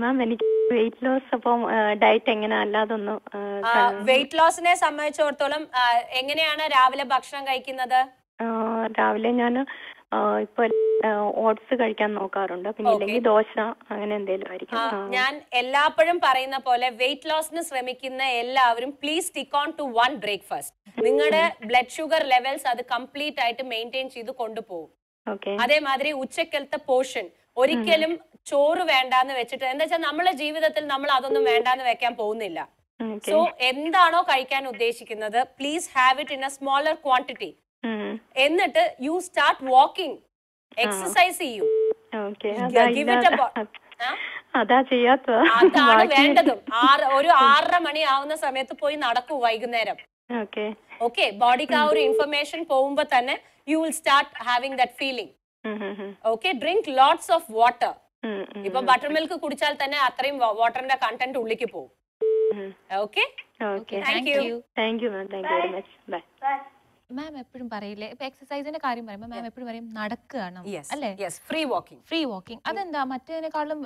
ma'am uh, എനിക്ക് വെയിറ്റ് ലോസ് അപ്പം ഡയറ്റ് uh, എങ്ങനെ അല്ലാതൊന്നും വെയിറ്റ് uh, ലോസിനെ സംബന്ധിച്ചിടത്തോളം എങ്ങനെയാണ് രാവിലെ ഭക്ഷണം കഴിക്കുന്നത് രാവിലെ ഞാൻ ഇപ്പൊ ഓട്സ് കഴിക്കാൻ നോക്കാറുണ്ട് പിന്നെ അല്ലെങ്കിൽ ദോശ അങ്ങനെ എന്തെങ്കിലും ആയിരിക്കും ഞാൻ എല്ലാപ്പോഴും പറയുന്ന പോലെ വെയിറ്റ് ലോസിന് ശ്രമിക്കുന്ന എല്ലാവരും please stick on to one breakfast നിങ്ങളുടെ ബ്ലഡ് ഷുഗർ ലെവൽസ് അത് കംപ്ലീറ്റ് ആയിട്ട് മെയിൻറ്റെയിൻ ചെയ്ത് കൊണ്ടുപോകും അതേമാതിരി ഉച്ചക്കലത്തെ പോർഷൻ ഒരിക്കലും ചോറ് വേണ്ടാന്ന് വെച്ചിട്ട് എന്താ വെച്ചാൽ നമ്മളെ ജീവിതത്തിൽ നമ്മൾ അതൊന്നും വേണ്ടാന്ന് വെക്കാൻ പോകുന്നില്ല സോ എന്താണോ കഴിക്കാൻ ഉദ്ദേശിക്കുന്നത് please have it in a smaller quantity എന്നിട്ട് യു സ്റ്റാർട്ട് വാക്കിംഗ് എക്സസൈസ് ചെയ്യൂ അതാ അതാണ് വേണ്ടതും ആറ് ഒരു ആറര മണി ആവുന്ന സമയത്ത് പോയി നടക്കൂ വൈകുന്നേരം ഓക്കെ ബോഡിക്ക് ആ ഒരു ഇൻഫർമേഷൻ പോകുമ്പോ തന്നെ you will start having that feeling okay drink lots of water ഇപ്പൊ ബട്ടർ മിൽക്ക് കുടിച്ചാൽ തന്നെ അത്രയും വാട്ടറിന്റെ കണ്ടന്റ് ഉള്ളിക്ക് പോകും ഓക്കെ മാം എപ്പോഴും പറയില്ലേ ഇപ്പൊ എക്സസൈസിന്റെ കാര്യം പറയുമ്പോൾ മാം എപ്പോഴും പറയും നടക്കുകയാണ് അല്ലേ ഫ്രീ വാക്കിംഗ് ഫ്രീ വാക്കിംഗ് അതെന്താ മറ്റേതിനെക്കാളും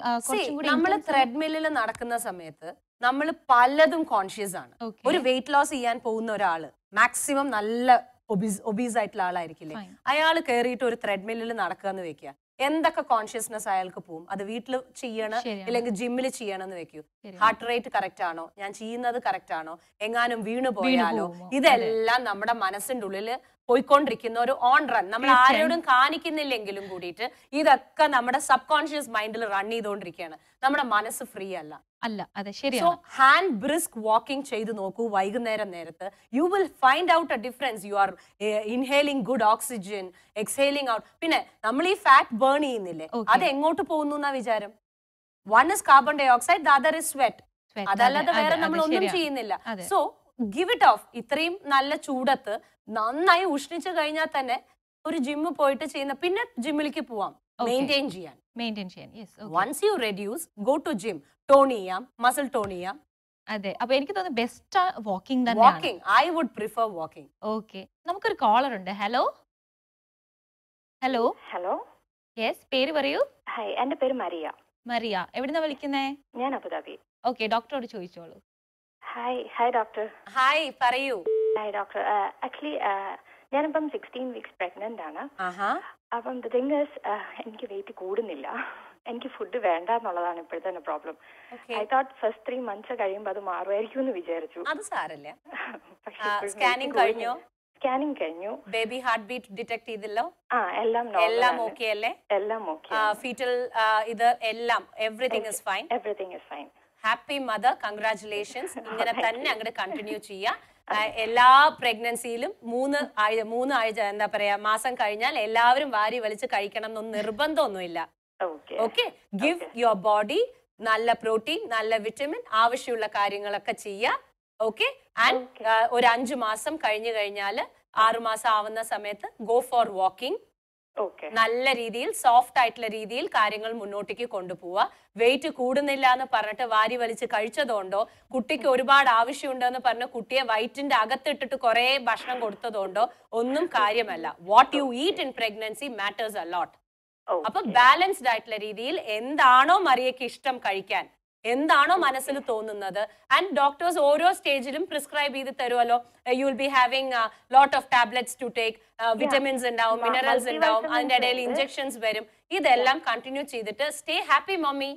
നമ്മൾ ത്രെഡ്മില്ലിൽ നടക്കുന്ന സമയത്ത് നമ്മൾ പലതും കോൺഷ്യസ് ആണ് ഒരു വെയിറ്റ് ലോസ് ചെയ്യാൻ പോകുന്ന ഒരാള് മാക്സിമം നല്ല ഒബീസ് ഒബീസ് ആയിട്ടുള്ള ആളായിരിക്കില്ലേ അയാൾ കയറിയിട്ട് ഒരു ത്രെഡ്മില്ലിൽ നടക്കുക എന്ന് വെക്കുക എന്തൊക്കെ കോൺഷ്യസ്നെസ് അയാൾക്ക് പോകും അത് വീട്ടിൽ ചെയ്യണം അല്ലെങ്കിൽ ജിമ്മിൽ ചെയ്യണം എന്ന് വെക്കൂ ഹാർട്ട് റേറ്റ് കറക്റ്റ് ആണോ ഞാൻ ചെയ്യുന്നത് കറക്റ്റ് ആണോ എങ്ങാനും വീണു പോയാലോ ഇതെല്ലാം നമ്മുടെ മനസ്സിന്റെ ഉള്ളില് പോയിക്കൊണ്ടിരിക്കുന്ന ഒരു ഓൺ റൺ നമ്മൾ ആരോടും കാണിക്കുന്നില്ലെങ്കിലും കൂടിയിട്ട് ഇതൊക്കെ നമ്മുടെ സബ് കോൺഷ്യസ് മൈൻഡിൽ റൺ ചെയ്തുകൊണ്ടിരിക്കുകയാണ് നമ്മുടെ മനസ്സ് ഫ്രീ അല്ല അല്ല അതെ ശരി സോ ഹാൻഡ് ബ്രിസ്ക് വാക്കിംഗ് ചെയ്ത് നോക്കൂ വൈകുന്നേരം നേരത്ത് you will find out a difference you are inhaling good oxygen exhaling out പിന്നെ നമ്മൾ ഈ ഫാറ്റ് ബേൺ ചെയ്യുന്നില്ലേ അത് എങ്ങോട്ട് പോകുന്നു എന്നാ വിചാരം one is carbon dioxide the other is sweat അതല്ലാതെ വേറെ നമ്മൾ ഒന്നും ചെയ്യുന്നില്ല സോ ഗിവ് ഇറ്റ് ഓഫ് ഇത്രയും നല്ല ചൂടത്ത് നന്നായി ഉഷ്ണിച്ചു കഴിഞ്ഞാൽ തന്നെ ഒരു ജിമ്മ് പോയിട്ട് ചെയ്യുന്ന പിന്നെ ജിമ്മിലേക്ക് പോവാം മെയിൻറ്റെയിൻ ചെയ്യാൻ മെയിൻറ്റെയിൻ ചെയ്യാൻ once you reduce go to gym tone ചെയ്യാം മസിൽ ടോൺ ചെയ്യാം അതെ അപ്പൊ എനിക്ക് തോന്നുന്നു best walking walking I would prefer walking okay നമുക്കൊരു കോളർ ഉണ്ട് ഹലോ ഹലോ ഹലോ യെസ് പേര് പറയൂ ഹായ് എന്റെ പേര് മരിയ മരിയ എവിടുന്നാ വിളിക്കുന്നേ ഞാൻ അബുദാബി ഓക്കെ ഡോക്ടറോട് ചോദിച്ചോളൂ ഹായ് ഹായ് ഡോക്ടർ ഹായ് പറയൂ ഹായ് ഡോക്ടർ ആക്ച്വലി ഞാനിപ്പം സിക്സ്റ്റീൻ വീക്സ് പ്രഗ്നന്റ് ആണ് അപ്പം ദ തിങ് ഇസ് എനിക്ക് വെയിറ്റ് കൂടുന്നില്ല എനിക്ക് ഫുഡ് വേണ്ട എന്നുള്ളതാണ് ഇപ്പോഴത്തെ problem I thought first three months കഴിയുമ്പോൾ അത് മാറുമായിരിക്കും എന്ന് വിചാരിച്ചു അത് സാരല്ല സ്കാനിങ് കഴിഞ്ഞോ സ്കാനിങ് കഴിഞ്ഞു ബേബി ഹാർട്ട് ബീറ്റ് ഡിറ്റക്ട് ചെയ്തല്ലോ ആ എല്ലാം എല്ലാം ഓക്കെ അല്ലേ എല്ലാം ഓക്കെ ഫീറ്റൽ ഇത് എല്ലാം everything is fine everything is fine happy mother congratulations ഇങ്ങനെ തന്നെ അങ്ങോട്ട് കണ്ടിന്യൂ ചെയ്യാം എല്ലാ പ്രഗ്നൻസിയിലും മൂന്ന് ആഴ്ച മൂന്ന് ആഴ്ച എന്താ പറയാ മാസം കഴിഞ്ഞാൽ എല്ലാവരും വാരി വലിച്ച് കഴിക്കണം എന്നൊന്നും നിർബന്ധമൊന്നുമില്ല ഓക്കെ ഗിവ് യുവർ ബോഡി നല്ല പ്രോട്ടീൻ നല്ല വിറ്റമിൻ ആവശ്യമുള്ള കാര്യങ്ങളൊക്കെ ചെയ്യ ഓക്കെ ആൻഡ് ഒരു അഞ്ചു മാസം കഴിഞ്ഞു കഴിഞ്ഞാൽ ആറുമാസം ആവുന്ന സമയത്ത് ഗോ ഫോർ വാക്കിംഗ് നല്ല രീതിയിൽ സോഫ്റ്റ് ആയിട്ടുള്ള രീതിയിൽ കാര്യങ്ങൾ മുന്നോട്ടേക്ക് കൊണ്ടുപോവുക വെയിറ്റ് കൂടുന്നില്ല എന്ന് പറഞ്ഞിട്ട് വാരി വലിച്ച് കഴിച്ചതുകൊണ്ടോ കുട്ടിക്ക് ഒരുപാട് ആവശ്യമുണ്ട് എന്ന് പറഞ്ഞ് കുട്ടിയെ വയറ്റിന്റെ അകത്തിട്ടിട്ട് കുറെ ഭക്ഷണം കൊടുത്തതുകൊണ്ടോ ഒന്നും കാര്യമല്ല what you eat in pregnancy matters a lot അപ്പൊ ബാലൻസ്ഡ് ആയിട്ടുള്ള രീതിയിൽ എന്താണോ മറിയക്ക് ഇഷ്ടം കഴിക്കാൻ എന്താണോ മനസ്സിൽ തോന്നുന്നത് ആൻഡ് ഡോക്ടേഴ്സ് ഓരോ സ്റ്റേജിലും പ്രിസ്ക്രൈബ് ചെയ്ത് തരുമല്ലോ you will be having lot of tablets to take vitamins ഉണ്ടാവും മിനറൽസ് ഉണ്ടാവും അതിന്റെ ഇടയിൽ ഇഞ്ചക്ഷൻസ് വരും ഇതെല്ലാം കണ്ടിന്യൂ ചെയ്തിട്ട് stay happy mummy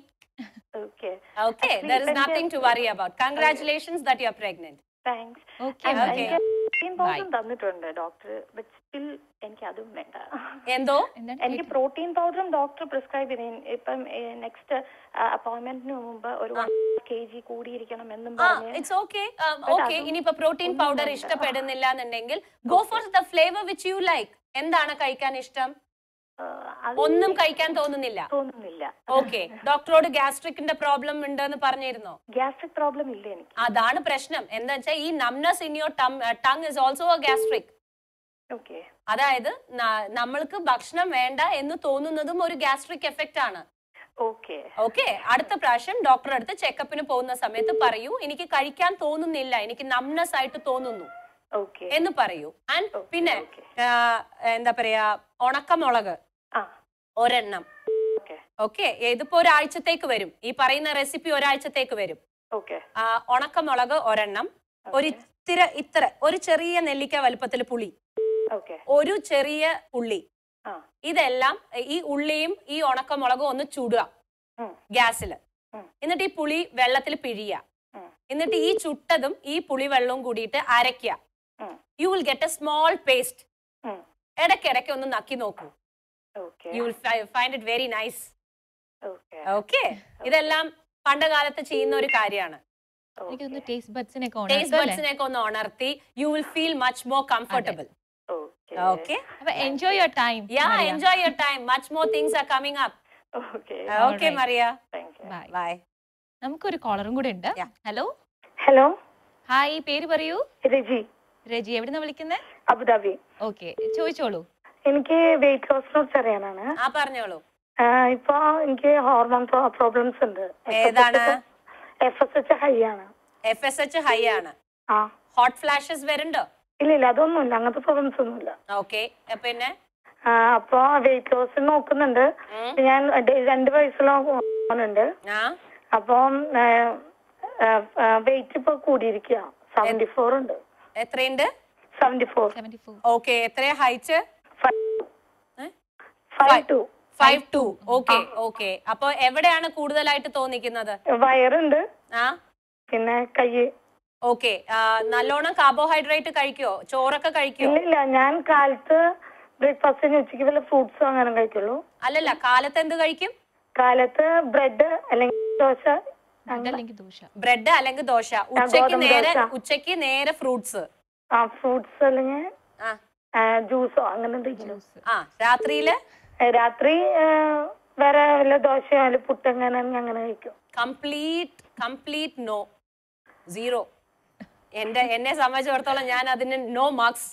Okay. Okay, there is nothing to worry about. Congratulations that you are okay thanks തന്നിട്ടുണ്ട് ഡോക്ടർ സ്റ്റിൽ എനിക്ക് അതും വേണ്ട എന്തോ എനിക്ക് പ്രോട്ടീൻ പൗഡറും ഡോക്ടർ പ്രിസ്ക്രൈബ് ചെയ്തു ഇപ്പം നെക്സ്റ്റ് അപ്പോയിന്റ്മെന്റിന് മുമ്പ് ഒരു കെ ജി കൂടിയിരിക്കണം എന്നും ഇറ്റ്സ് പ്രോട്ടീൻ പൗഡർ ഇഷ്ടപ്പെടുന്നില്ല എന്നുണ്ടെങ്കിൽ go for the flavour which you like എന്താണ് കഴിക്കാൻ ഇഷ്ടം ഒന്നും കഴിക്കാൻ തോന്നുന്നില്ല തോന്നുന്നില്ല ഓക്കെ ഡോക്ടറോട് ഗ്യാസ്ട്രിക്കിന്റെ പ്രോബ്ലം ഉണ്ട് എന്ന് പറഞ്ഞിരുന്നോ ഗ്യാസ്ട്രിക് പ്രോബ്ലം ഇല്ല എനിക്ക് അതാണ് പ്രശ്നം എന്താ വെച്ചാൽ ഈ numbness in your tongue is also gastric അതായത് നമ്മൾക്ക് ഭക്ഷണം വേണ്ട എന്ന് തോന്നുന്നതും ഒരു ഗ്യാസ്ട്രിക് എഫക്റ്റ് ആണ് ഓക്കെ അടുത്ത പ്രാവശ്യം ഡോക്ടറെ അടുത്ത് ചെക്കപ്പിന് പോകുന്ന സമയത്ത് പറയൂ എനിക്ക് കഴിക്കാൻ തോന്നുന്നില്ല എനിക്ക് നംനസ് ആയിട്ട് തോന്നുന്നു എന്ന് പറയൂ ആൻഡ് പിന്നെ എന്താ പറയാ ഉണക്കമുളക് ഒരെണ്ണം ഓക്കെ ഇതിപ്പോ ഒരാഴ്ചത്തേക്ക് വരും ഈ പറയുന്ന റെസിപ്പി ഒരാഴ്ചത്തേക്ക് വരും ഉണക്കമുളക് ഒരെണ്ണം ഒരു ഇത്തിര ഇത്ര ഒരു ചെറിയ നെല്ലിക്ക വലുപ്പത്തിൽ പുളി ഒരു ചെറിയ ഉള്ളി ഇതെല്ലാം ഈ ഉള്ളിയും ഈ ഉണക്കമുളകും ഒന്ന് ചുടുക ഗ്യാസിൽ എന്നിട്ട് ഈ പുളി വെള്ളത്തിൽ പിഴിയ എന്നിട്ട് ഈ ചുട്ടതും ഈ പുളി വെള്ളവും കൂടിയിട്ട് അരയ്ക്കുക you will get a small paste ഇടയ്ക്കിടയ്ക്ക് ഒന്ന് നക്കി നോക്കൂ you will find it very nice okay ഇതെല്ലാം പണ്ട് കാലത്ത് ചെയ്യുന്ന ഒരു കാര്യമാണ് ടേസ്റ്റ് ബഡ്സിനെ ഒന്ന് ഉണർത്തി you will feel much more comfortable Okay. But enjoy your time. Yeah, Maria. enjoy your time. Much more things are coming up. Okay. Uh, okay, right. നമുക്കൊരു കോളറും കൂടെ ഉണ്ട് ഹലോ ഹലോ ഹായ് പേര് പറയൂ രജി രജി എവിടുന്ന വിളിക്കുന്നത് അബുദാബി ഓക്കെ ചോദിച്ചോളൂ എനിക്ക് weight loss notes അറിയാനാണ് ആ പറഞ്ഞോളൂ ഇപ്പൊ എനിക്ക് ഹോർമോൺ പ്രോബ്ലംസ് ഉണ്ട് ഏതാണ് എഫ് എസ് എച്ച് ഹൈ ആണ് എഫ് എസ് എച്ച് ഹൈ ആണ് ഹോട്ട് ഫ്ലാഷസ് വരുന്നുണ്ടോ ഇല്ല ഇല്ല അങ്ങനത്തെ പ്രോബ്ലംസ് ഒന്നുമില്ല ഓക്കെ പിന്നെ അപ്പൊ വെയിറ്റ് ലോസ് നോക്കുന്നുണ്ട് ഞാൻ രണ്ട് വയസ്സുള്ള പോകുന്നുണ്ട് അപ്പം വെയിറ്റ് ഇപ്പൊ കൂടിയിരിക്കുക സെവന്റി ഫോർ ഉണ്ട് എത്രയുണ്ട് സെവന്റി ഫോർ ഓക്കെ എത്ര height five two five two okay okay അപ്പൊ എവിടെയാണ് കൂടുതലായിട്ട് തോന്നിക്കുന്നത് വയറുണ്ട് പിന്നെ കൈ ഓക്കെ നല്ലോണം കാർബോഹൈഡ്രേറ്റ് കഴിക്കോ ചോറൊക്കെ കഴിക്കോ ഇല്ല ഞാൻ കാലത്ത് ബ്രേക്ക്ഫാസ്റ്റിന് ഉച്ചയ്ക്ക് വല്ല ഫ്രൂട്ട്സ് അങ്ങനെ കഴിക്കുള്ളൂ അല്ലല്ല കാലത്ത് എന്ത് കഴിക്കും കാലത്ത് ബ്രെഡ് അല്ലെങ്കിൽ ദോശ ബ്രെഡ് അല്ലെങ്കിൽ ദോശ ഉച്ചയ്ക്ക് നേരെ ഉച്ചയ്ക്ക് നേരെ ഫ്രൂട്ട്സ് ആ ഫ്രൂട്ട്സ് അല്ലെങ്കിൽ ജ്യൂസോ അങ്ങനെ എന്തെങ്കിലും ആ രാത്രിയില് രാത്രി വേറെ വല്ല ദോശയോ അല്ലെങ്കിൽ പുട്ട് അങ്ങനെ അങ്ങനെ കഴിക്കും കംപ്ലീറ്റ് കംപ്ലീറ്റ് നോ സീറോ എന്റെ എന്നെ സംബന്ധിച്ചിടത്തോളം ഞാൻ അതിന് നോ മാർക്സ്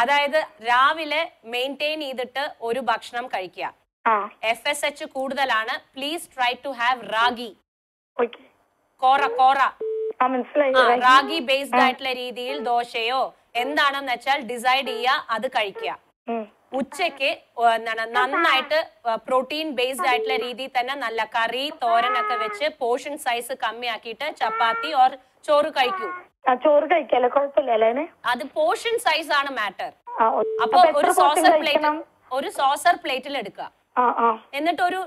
അതായത് രാവിലെ മെയിൻറ്റെയിൻ ചെയ്തിട്ട് ഒരു ഭക്ഷണം കഴിക്കുക എഫ് എസ് എച്ച് കൂടുതലാണ് please try to have ragi കോറ കോറ റാഗി ബേസ്ഡ് ആയിട്ടുള്ള രീതിയിൽ ദോശയോ എന്താണെന്ന് വെച്ചാൽ ഡിസൈഡ് ചെയ്യുക അത് കഴിക്കുക ഉച്ചയ്ക്ക് എന്താണ് നന്നായിട്ട് പ്രോട്ടീൻ ബേസ്ഡ് ആയിട്ടുള്ള രീതിയിൽ തന്നെ നല്ല കറി തോരനൊക്കെ വെച്ച് പോർഷൻ സൈസ് കമ്മിയാക്കിയിട്ട് ചപ്പാത്തി ഓർ ചോറ് കഴിക്കൂ ചോറ് കഴിക്കാലോ കുഴപ്പമില്ലല്ലേ അത് പോർഷൻ സൈസ് ആണ് മാറ്റർ അപ്പൊ ഒരു സോസർ പ്ലേറ്റ് ഒരു സോസർ പ്ലേറ്റിൽ എടുക്കുക എന്നിട്ട് ഒരു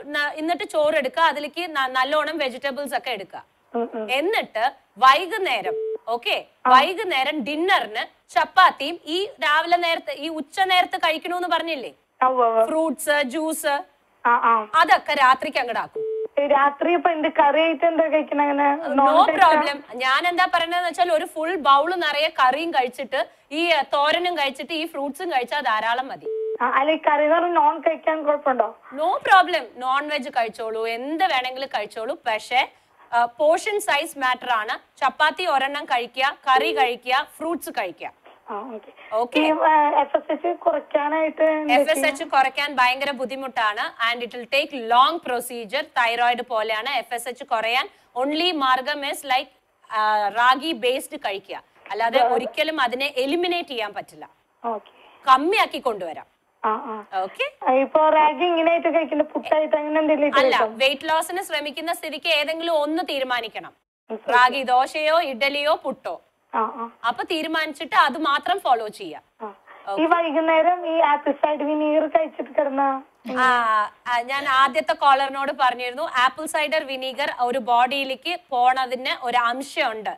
എന്നിട്ട് ചോറ് എടുക്കുക അതിലേക്ക് നല്ലോണം വെജിറ്റബിൾസ് ഒക്കെ എടുക്കുക എന്നിട്ട് വൈകുന്നേരം ഓക്കെ വൈകുന്നേരം ഡിന്നറിന് ചപ്പാത്തിയും ഈ രാവിലെ നേരത്തെ ഈ ഉച്ച നേരത്തെ കഴിക്കണമെന്ന് പറഞ്ഞില്ലേ ഫ്രൂട്ട്സ് ജ്യൂസ് അതൊക്കെ രാത്രിക്ക് അങ്ങോട്ടാക്കും രാത്രി എന്ത് കറി ആയിട്ട് എന്താ കഴിക്കണ നോ പ്രോബ്ലം ഞാൻ എന്താ പറയുന്നത് വെച്ചാൽ ഒരു ഫുൾ ബൗൾ നിറയെ കറിയും കഴിച്ചിട്ട് ഈ തോരനും കഴിച്ചിട്ട് ഈ ഫ്രൂട്ട്സും കഴിച്ചാൽ ധാരാളം മതി non no problem non veg കഴിച്ചോളൂ എന്ത് വേണമെങ്കിലും കഴിച്ചോളൂ പക്ഷേ പോർഷൻ സൈസ് മാറ്റർ ആണ് ചപ്പാത്തി ഒരെണ്ണം കഴിക്കുക കറി കഴിക്കുക ഫ്രൂട്ട്സ് കഴിക്കുക എഫ് എസ് എച്ച് കുറയ്ക്കാൻ ഭയങ്കര ബുദ്ധിമുട്ടാണ് and it will take long procedure thyroid പോലെയാണ് എഫ് എസ് എച്ച് കുറയാൻ ഓൺലി മാർഗം ഇസ് ലൈക്ക് റാഗി ബേസ്ഡ് കഴിക്കുക അല്ലാതെ ഒരിക്കലും അതിനെ എലിമിനേറ്റ് ചെയ്യാൻ പറ്റില്ല കമ്മിയാക്കി കൊണ്ടുവരാം അല്ല വെയിറ്റ് ലോസിന് ശ്രമിക്കുന്ന സ്ഥിതിക്ക് ഏതെങ്കിലും ഒന്ന് തീരുമാനിക്കണം റാഗി ദോശയോ ഇഡലിയോ പുട്ടോ അപ്പൊ തീരുമാനിച്ചിട്ട് അത് മാത്രം ഫോളോ ചെയ്യാം ഈ വൈകുന്നേരം ഈ ആപ്പിൾ സൈഡർ വിനീർ കഴിച്ചിട്ട് കിടന്ന ഞാൻ ആദ്യത്തെ കോളറിനോട് പറഞ്ഞിരുന്നു ആപ്പിൾ സൈഡർ വിനീഗർ ഒരു ബോഡിയിലേക്ക് പോണതിന് ഒരു അംശമുണ്ട്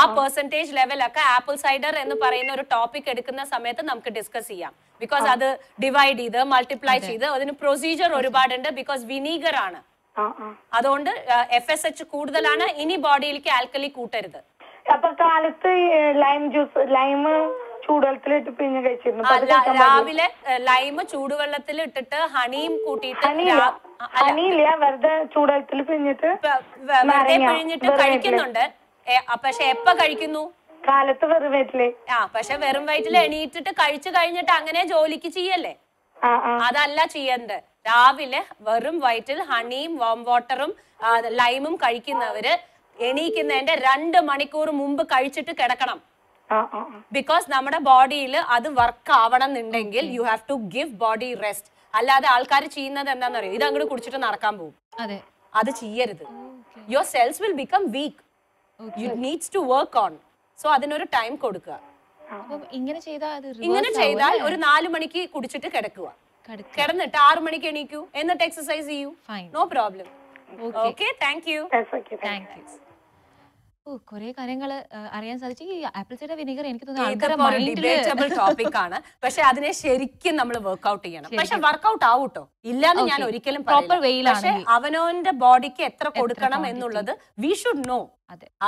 ആ പെർസെൻറ്റേജ് ലെവലൊക്കെ ആപ്പിൾ സൈഡർ എന്ന് പറയുന്ന ഒരു ടോപ്പിക് എടുക്കുന്ന സമയത്ത് നമുക്ക് ഡിസ്കസ് ചെയ്യാം ബിക്കോസ് അത് ഡിവൈഡ് ചെയ്ത് മൾട്ടിപ്ലൈ ചെയ്ത് അതിന് പ്രൊസീജിയർ ഒരുപാടുണ്ട് ബിക്കോസ് വിനീഗർ ആണ് അതുകൊണ്ട് എഫ് എസ് എച്ച് കൂടുതലാണ് ഇനി ബോഡിയിലേക്ക് ആൽക്കലി കൂട്ടരുത് അപ്പൊ കാലത്ത് ലൈം ജ്യൂസ് ലൈം ചൂടുവെള്ളത്തിലിട്ട് പിഴിഞ്ഞ് കഴിച്ചിരുന്നു രാവിലെ ലൈം ചൂടുവെള്ളത്തിൽ ഇട്ടിട്ട് ഹണിയും കൂട്ടിയിട്ട് ഹണിയില്ല വെറുതെ ചൂടുവെള്ളത്തിൽ പിഴിഞ്ഞിട്ട് വെറുതെ പിഴിഞ്ഞിട്ട് കഴിക്കുന്നുണ്ട് പക്ഷെ എപ്പ കഴിക്കുന്നു കാലത്ത് വെറും വയറ്റില് ആ പക്ഷെ വെറും വയറ്റില് എണീറ്റിട്ട് കഴിച്ചു കഴിഞ്ഞിട്ട് അങ്ങനെ ജോലിക്ക് ചെയ്യല്ലേ അതല്ല ചെയ്യണ്ട് രാവിലെ വെറും വയറ്റിൽ ഹണിയും വാം വാട്ടറും ലൈമും കഴിക്കുന്നവര് എണീക്കുന്ന എന്റെ രണ്ട് മണിക്കൂർ മുമ്പ് കഴിച്ചിട്ട് കിടക്കണം ബിക്കോസ് നമ്മുടെ ബോഡിയിൽ അത് വർക്ക് ആവണം എന്നുണ്ടെങ്കിൽ you have to give body rest അല്ലാതെ ആൾക്കാർ ചെയ്യുന്നത് എന്താണെന്ന് അറിയോ ഇത് അങ്ങോട്ട് കുടിച്ചിട്ട് നടക്കാൻ പോകും അത് ചെയ്യരുത് your cells will become weak you needs to work on so അതിനൊരു ടൈം കൊടുക്കുക ഇങ്ങനെ ചെയ്താൽ ഒരു നാല് മണിക്ക് കുടിച്ചിട്ട് കിടക്കുക കിടന്നിട്ട് ആറു മണിക്ക് എണീക്കൂ എന്നിട്ട് എക്സസൈസ് ചെയ്യൂ no problem okay thank you thank you oh കുറെ കാര്യങ്ങൾ അറിയാൻ സാധിച്ചു ഈ ആപ്പിൾ സൈഡ് വിനീഗർ എനിക്ക് തോന്നുന്നു ടോപ്പിക് ആണ് പക്ഷെ അതിനെ ശരിക്കും നമ്മൾ വർക്ക്ഔട്ട് ചെയ്യണം പക്ഷെ വർക്ക്ഔട്ട് ആവൂട്ടോ ഇല്ലാന്ന് ഞാൻ ഒരിക്കലും പ്രോപ്പർ വെയിൽ പക്ഷെ അവനോന്റെ ബോഡിക്ക് എത്ര കൊടുക്കണം എന്നുള്ളത് വി ഷുഡ് നോ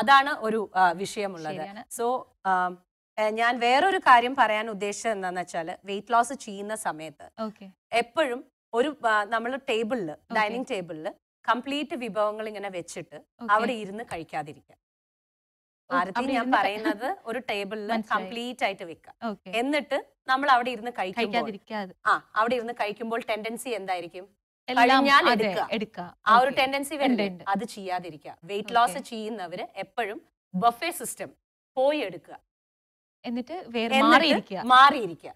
അതാണ് ഒരു വിഷയമുള്ളത് സോ ഞാൻ വേറൊരു കാര്യം പറയാൻ ഉദ്ദേശിച്ചത് എന്താണെന്ന് വെച്ചാൽ വെയിറ്റ് ലോസ് ചെയ്യുന്ന സമയത്ത് എപ്പോഴും ഒരു നമ്മൾ ടേബിളിൽ ഡൈനിങ് ടേബിളിൽ കംപ്ലീറ്റ് വിഭവങ്ങൾ ഇങ്ങനെ വെച്ചിട്ട് അവിടെ ഇരുന്ന് കഴിക്കാതിരിക്കുക ആരതി ഞാൻ പറയുന്നത് ഒരു ടേബിളിൽ കംപ്ലീറ്റ് ആയിട്ട് വെക്കാം എന്നിട്ട് നമ്മൾ അവിടെ ഇരുന്ന് കഴിക്കുമ്പോൾ ആ അവിടെ ഇരുന്ന് കഴിക്കുമ്പോൾ ടെൻഡൻസി എന്തായിരിക്കും ഞാൻ എടുക്കുക ആ ഒരു ടെൻഡൻസി വരുന്നുണ്ട് അത് ചെയ്യാതിരിക്കുക വെയിറ്റ് ലോസ് ചെയ്യുന്നവര് എപ്പോഴും ബഫേ സിസ്റ്റം പോയി എടുക്കുക എന്നിട്ട് മാറിയിരിക്കുക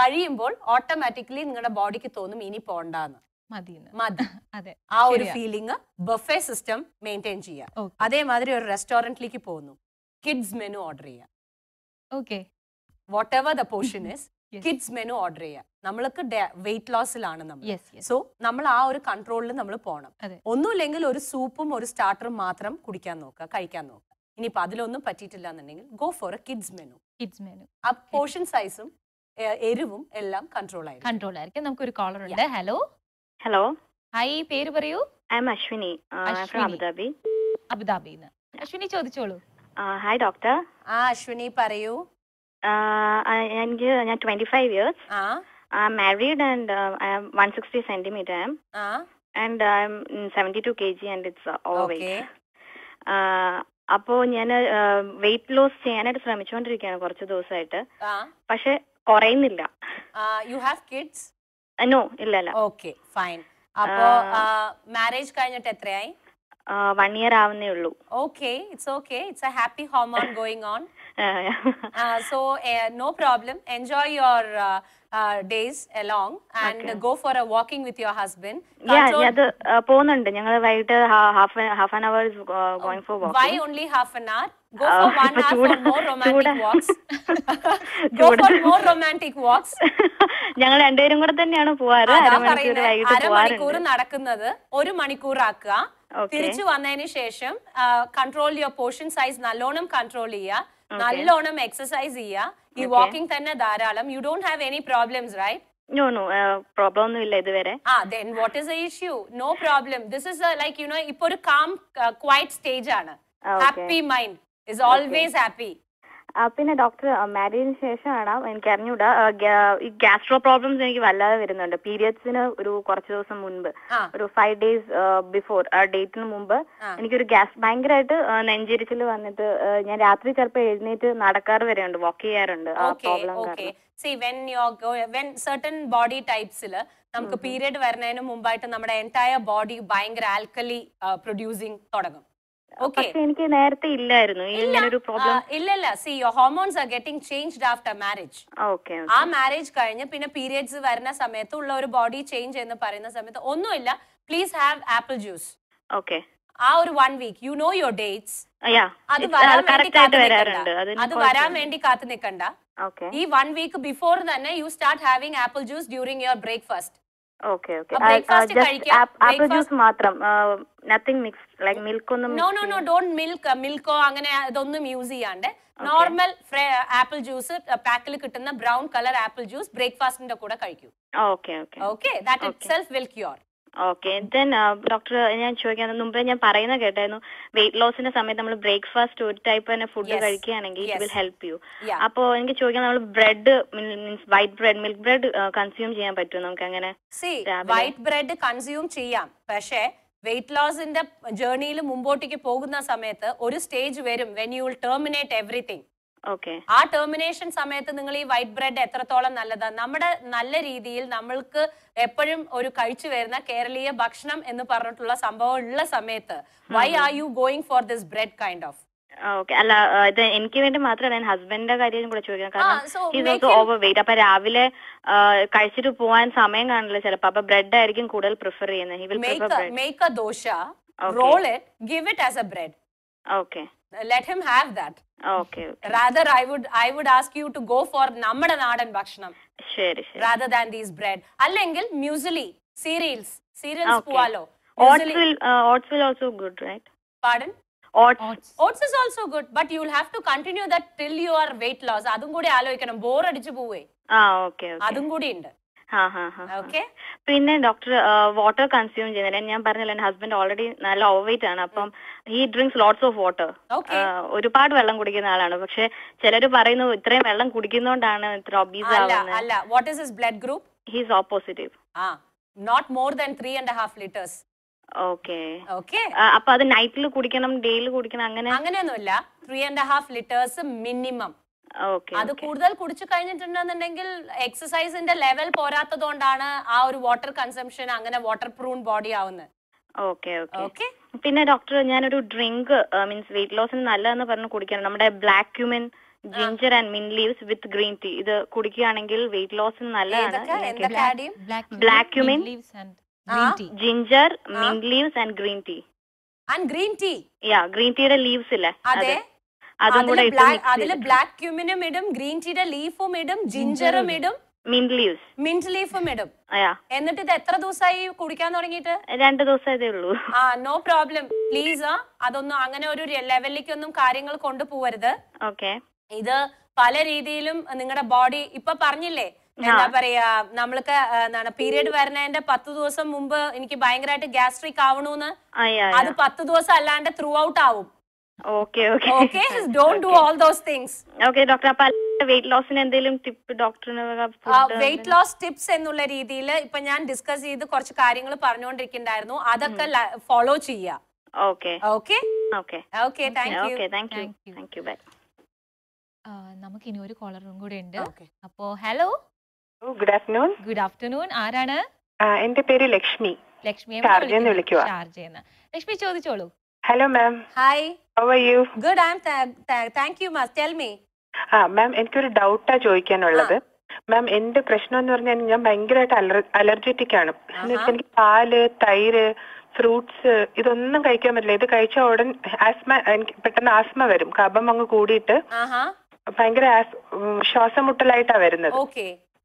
കഴിയുമ്പോൾ ഓട്ടോമാറ്റിക്കലി നിങ്ങളുടെ ബോഡിക്ക് തോന്നും ഇനി പോണ്ടെന്ന് ആ ഒരു ഫീലിംഗ് ബഫേ സിസ്റ്റം മെയിൻറ്റെയിൻ ചെയ്യുക അതേമാതിരി ഒരു റെസ്റ്റോറന്റിലേക്ക് പോകുന്നു കിഡ്സ് മെനു ഓർഡർ ചെയ്യുക okay whatever the portion is kids menu order ചെയ്യുക നമ്മൾക്ക് വെയിറ്റ് ലോസിലാണ് നമ്മൾ സോ നമ്മൾ ആ ഒരു കൺട്രോളിൽ നമ്മൾ പോകണം ഒന്നുമില്ലെങ്കിൽ ഒരു സൂപ്പും ഒരു സ്റ്റാർട്ടറും മാത്രം കുടിക്കാൻ നോക്കുക കഴിക്കാൻ നോക്കുക ഇനിയിപ്പോ അതിലൊന്നും പറ്റിയിട്ടില്ല എന്നുണ്ടെങ്കിൽ go for a kids menu kids menu ആ പോർഷൻ സൈസും എരിവും എല്ലാം കൺട്രോൾ ആയിരിക്കും കൺട്രോൾ ആയിരിക്കും നമുക്ക് ഒരു കോളർ ഉണ്ട് ഹലോ ഹലോ ഹായ് പേര് പറയൂ ഐ എം അശ്വിനി അബുദാബി അബുദാബിന്ന് അശ്വിനി ചോദിച്ചോളൂ ഹായ് ഡോക്ടർ ആ അശ്വിനി പറയൂ എനിക്ക് ഞാൻ twenty five years married and one sixty centimetre am and I'm seventy two K G and it's അപ്പോ ഞാൻ വെയിറ്റ് ലോസ് ചെയ്യാനായിട്ട് ശ്രമിച്ചുകൊണ്ടിരിക്കുകയാണ് കുറച്ച് ദിവസമായിട്ട് പക്ഷെ കുറയുന്നില്ല യു ഹാവ് കിഡ്സ് നോ ഇല്ല ഓക്കെ ഫൈൻ അപ്പോ മാരേജ് കഴിഞ്ഞിട്ട് എത്രയായി വൺ ഇയർ ആവുന്നേ ഉള്ളൂ okay it's okay it's a happy hormone going on so no problem enjoy your days along and go for a walking with your husband അത് പോകുന്നുണ്ട് ഞങ്ങൾ വൈകിട്ട് half half an hour going for walk why only half an hour go for uh, one hour for more romantic walks. go for more romantic walks. ഞങ്ങൾ രണ്ടുപേരും കൂടെ തന്നെയാണ് പോവാറ് അരമണിക്കൂർ നടക്കുന്നത് ഒരു മണിക്കൂർ ആക്കുക തിരിച്ചു വന്നതിന് ശേഷം കൺട്രോൾ യുവർ പോർഷൻ സൈസ് നല്ലോണം കൺട്രോൾ ചെയ്യുക നല്ലോണം എക്സസൈസ് ചെയ്യുക ഈ വാക്കിംഗ് തന്നെ ധാരാളം you don't have any problems right no no problem ഒന്നും ഇല്ല ഇതുവരെ ആ then what is issue no problem this is like you know ഇപ്പൊ ഒരു കാം ക്വൈറ്റ് സ്റ്റേജ് ആണ് happy mind is always happy പിന്നെ ഡോക്ടർ മാരേജിന് ശേഷമാണ് എനിക്ക് അറിഞ്ഞൂടാ ഈ ഗ്യാസ്ട്രോ പ്രോബ്ലംസ് എനിക്ക് വല്ലാതെ വരുന്നുണ്ട് പീരിയഡ്സിന് ഒരു കുറച്ച് ദിവസം മുൻപ് ഒരു ഫൈവ് ഡേയ്സ് ബിഫോർ ഡേറ്റിന് മുമ്പ് എനിക്കൊരു ഗ്യാസ് ഭയങ്കരമായിട്ട് നെഞ്ചിരിച്ചിൽ വന്നിട്ട് ഞാൻ രാത്രി ചിലപ്പോൾ എഴുന്നേറ്റ് നടക്കാറ് വരെയുണ്ട് വാക്ക് ചെയ്യാറുണ്ട് ആ പ്രോബ്ലം ബോഡി ടൈപ്സിൽ നമുക്ക് പീരിയഡ് വരുന്നതിന് മുമ്പായിട്ട് നമ്മുടെ എൻറ്റയർ ബോഡി ഭയങ്കര ആൽക്കലി പ്രൊഡ്യൂസിങ് തുടങ്ങും പക്ഷെ എനിക്ക് നേരത്തെ ഇല്ലായിരുന്നു പ്രോബ്ലം ഇല്ലല്ല ഹോർമോൺസ് ആർ ആഫ്റ്റർ മാരേജ് ആ മാരേജ് കഴിഞ്ഞ് പിന്നെ പീരിയഡ്സ് വരുന്ന സമയത്ത് ഉള്ള ഒരു ബോഡി ചേഞ്ച് എന്ന് പറയുന്ന സമയത്ത് ഒന്നുമില്ല please have apple juice okay ആ ഒരു one week you know your dates അത് വരാൻ അത് വരാൻ വേണ്ടി കാത്തു നിൽക്കണ്ട ഈ വൺ വീക്ക് ബിഫോർ തന്നെ you start having apple juice during your breakfast juice uh, മാത്രം നത്തിങ് ലൈക് മിൽക്ക് ഒന്നും no no no don't milk മിൽക്കോ അങ്ങനെ അതൊന്നും യൂസ് ചെയ്യാണ്ട് നോർമൽ ആപ്പിൾ ജ്യൂസ് പാക്കിൽ കിട്ടുന്ന ബ്രൗൺ കളർ ആപ്പിൾ ജ്യൂസ് ബ്രേക്ക്ഫാസ്റ്റിന്റെ കൂടെ കഴിക്കൂ okay that it self will cure okay then doctor ഞാൻ ചോദിക്കാൻ മുമ്പേ ഞാൻ പറയുന്ന കേട്ടായിരുന്നു വെയിറ്റ് ലോസിന്റെ സമയത്ത് നമ്മൾ ബ്രേക്ക്ഫാസ്റ്റ് ഒരു ടൈപ്പ് തന്നെ ഫുഡ് കഴിക്കുകയാണെങ്കിൽ ഇറ്റ് വിൽ ഹെൽപ്പ് യു അപ്പോ എനിക്ക് ചോദിക്കാൻ നമ്മൾ bread means white bread milk bread consume ചെയ്യാൻ പറ്റും നമുക്ക് അങ്ങനെ വൈറ്റ് ബ്രെഡ് കൺസ്യൂം ചെയ്യാം പക്ഷേ വെയിറ്റ് ലോസിന്റെ ജേർണിയിൽ മുമ്പോട്ടേക്ക് പോകുന്ന സമയത്ത് ഒരു സ്റ്റേജ് വരും when you will terminate everything ആ ടെർമിനേഷൻ സമയത്ത് നിങ്ങൾ ഈ വൈറ്റ് ബ്രെഡ് എത്രത്തോളം നല്ലതാണ് നമ്മുടെ നല്ല രീതിയിൽ നമ്മൾക്ക് എപ്പോഴും ഒരു കഴിച്ചു വരുന്ന കേരളീയ ഭക്ഷണം എന്ന് പറഞ്ഞിട്ടുള്ള സംഭവം ഉള്ള സമയത്ത് why are you going for this bread kind of okay അല്ല ഇത് എനിക്ക് വേണ്ടി മാത്രമല്ല ഞാൻ ഹസ്ബൻഡിന്റെ കാര്യം കൂടെ ചോദിക്കാം കാരണം ഓവർ വെയിറ്റ് അപ്പൊ രാവിലെ കഴിച്ചിട്ട് പോവാൻ സമയം കാണില്ല ചിലപ്പോ അപ്പൊ ബ്രെഡ് ആയിരിക്കും കൂടുതൽ പ്രിഫർ ചെയ്യുന്നത് he will prefer bread make a dosa roll it give it as a bread okay let him have that okay rather I would I would ask you to go for നമ്മുടെ നാടൻ ഭക്ഷണം rather than these bread അല്ലെങ്കിൽ muesli cereals cereals പോവാലോ അതും കൂടി ആലോചിക്കണം bore അടിച്ചു പോവേ ah, അതും കൂടി ഉണ്ട് പിന്നെ ഡോക്ടർ വാട്ടർ കൺസ്യൂം ചെയ്യുന്നില്ല ഞാൻ പറഞ്ഞല്ലോ എന്റെ ഹസ്ബൻഡ് ഓൾറെഡി നല്ല ഓവർവെയിറ്റ് ആണ് അപ്പം he drinks lots of water ഒരുപാട് വെള്ളം കുടിക്കുന്ന ആളാണ് പക്ഷെ ചിലർ പറയുന്നു ഇത്രയും വെള്ളം കുടിക്കുന്നോണ്ടാണ് ഇത്ര ഒബീസ് ആവുന്നത് blood group is O positive not more than and litres അപ്പൊ അത് നൈറ്റിൽ കുടിക്കണം ഡേയിൽ കുടിക്കണം അങ്ങനെ അങ്ങനെയൊന്നുമില്ല three and half litres minimum അത് കൂടുതൽ കുടിച്ചു കഴിഞ്ഞിട്ടുണ്ടെന്നുണ്ടെങ്കിൽ എക്സസൈസിന്റെ ലെവൽ പോരാത്തതുകൊണ്ടാണ് ആ ഒരു വാട്ടർ കൺസംഷൻ അങ്ങനെ വാട്ടർ പ്രൂൺ ബോഡി ആവുന്നത് ഓക്കെ ഓക്കെ പിന്നെ ഡോക്ടർ ഞാനൊരു ഡ്രിങ്ക് മീൻസ് വെയിറ്റ് ലോസിന് നല്ലതെന്ന് പറഞ്ഞ് കുടിക്കാൻ നമ്മുടെ black cumin ginger and mint leaves with green tea ഇത് കുടിക്കുകയാണെങ്കിൽ വെയിറ്റ് ലോസിന് നല്ലതാണ് black cumin ginger mint leaves and green tea and green tea yeah green ടീയുടെ ലീവ്സ് ഇല്ലേ അതും കൂടെ അതിൽ ബ്ലാക്ക് ക്യൂമിനും ഇടും ഗ്രീൻ ടീയുടെ ലീഫും ഇടും ജിഞ്ചറും ഇടും മിന്റ് ലീവ്സ് മിന്റ് ലീഫും ഇടും എന്നിട്ട് ഇത് എത്ര ദിവസമായി കുടിക്കാൻ തുടങ്ങിയിട്ട് രണ്ട് ദിവസമേ ഉള്ളൂ ആ നോ പ്രോബ്ലം പ്ലീസ് അതൊന്നും അങ്ങനെ ഒരു ലെവലിലേക്കൊന്നും കാര്യങ്ങൾ കൊണ്ടുപോവരുത് ഓക്കെ ഇത് പല രീതിയിലും നിങ്ങളുടെ ബോഡി ഇപ്പൊ പറഞ്ഞില്ലേ എന്താ പറയാ നമ്മൾക്ക് എന്താണ് പീരീഡ് വരുന്നതിന്റെ പത്ത് ദിവസം മുമ്പ് എനിക്ക് ഭയങ്കരമായിട്ട് ഗ്യാസ്ട്രിക് ആവണൂന്ന് അത് പത്ത് ദിവസം അല്ലാണ്ട് ത്രൂ ഔട്ട് ആവും okay okay okay don't do all those things okay doctor അപ്പൊ വെയിറ്റ് ലോസിന് എന്തെങ്കിലും ടിപ്പ് ഡോക്ടറിന് വെയിറ്റ് ലോസ് ടിപ്സ് എന്നുള്ള രീതിയിൽ ഇപ്പൊ ഞാൻ ഡിസ്കസ് ചെയ്ത് കുറച്ച് കാര്യങ്ങൾ പറഞ്ഞുകൊണ്ടിരിക്കുന്നുണ്ടായിരുന്നു അതൊക്കെ ഫോളോ ചെയ്യുക okay okay okay okay thank you thank you thank you bye നമുക്ക് ഇനി ഒരു കോളറും കൂടെ ഉണ്ട് അപ്പോ hello good afternoon good afternoon ആരാണ് എന്റെ പേര് ലക്ഷ്മി ലക്ഷ്മി ചാർജ് എന്ന് ലക്ഷ്മി ചോദിച്ചോളൂ hello ma'am hi how are you good I am thank you ma'am tell me ah ma'am എനിക്കൊരു ഡൗട്ടാ ചോദിക്കാനുള്ളത് മാം എന്റെ പ്രശ്നം എന്ന് പറഞ്ഞാൽ ഞാൻ ഭയങ്കരമായിട്ട് അലർജറ്റിക് ആണ് എനിക്ക് പാല് തൈര് ഫ്രൂട്ട്സ് ഇതൊന്നും കഴിക്കാൻ പറ്റില്ല ഇത് കഴിച്ച ഉടൻ ആസ്മ എനിക്ക് പെട്ടെന്ന് ആസ്മ വരും കഫം അങ്ങ് കൂടിയിട്ട് ഭയങ്കര ശ്വാസം മുട്ടലായിട്ടാ വരുന്നത്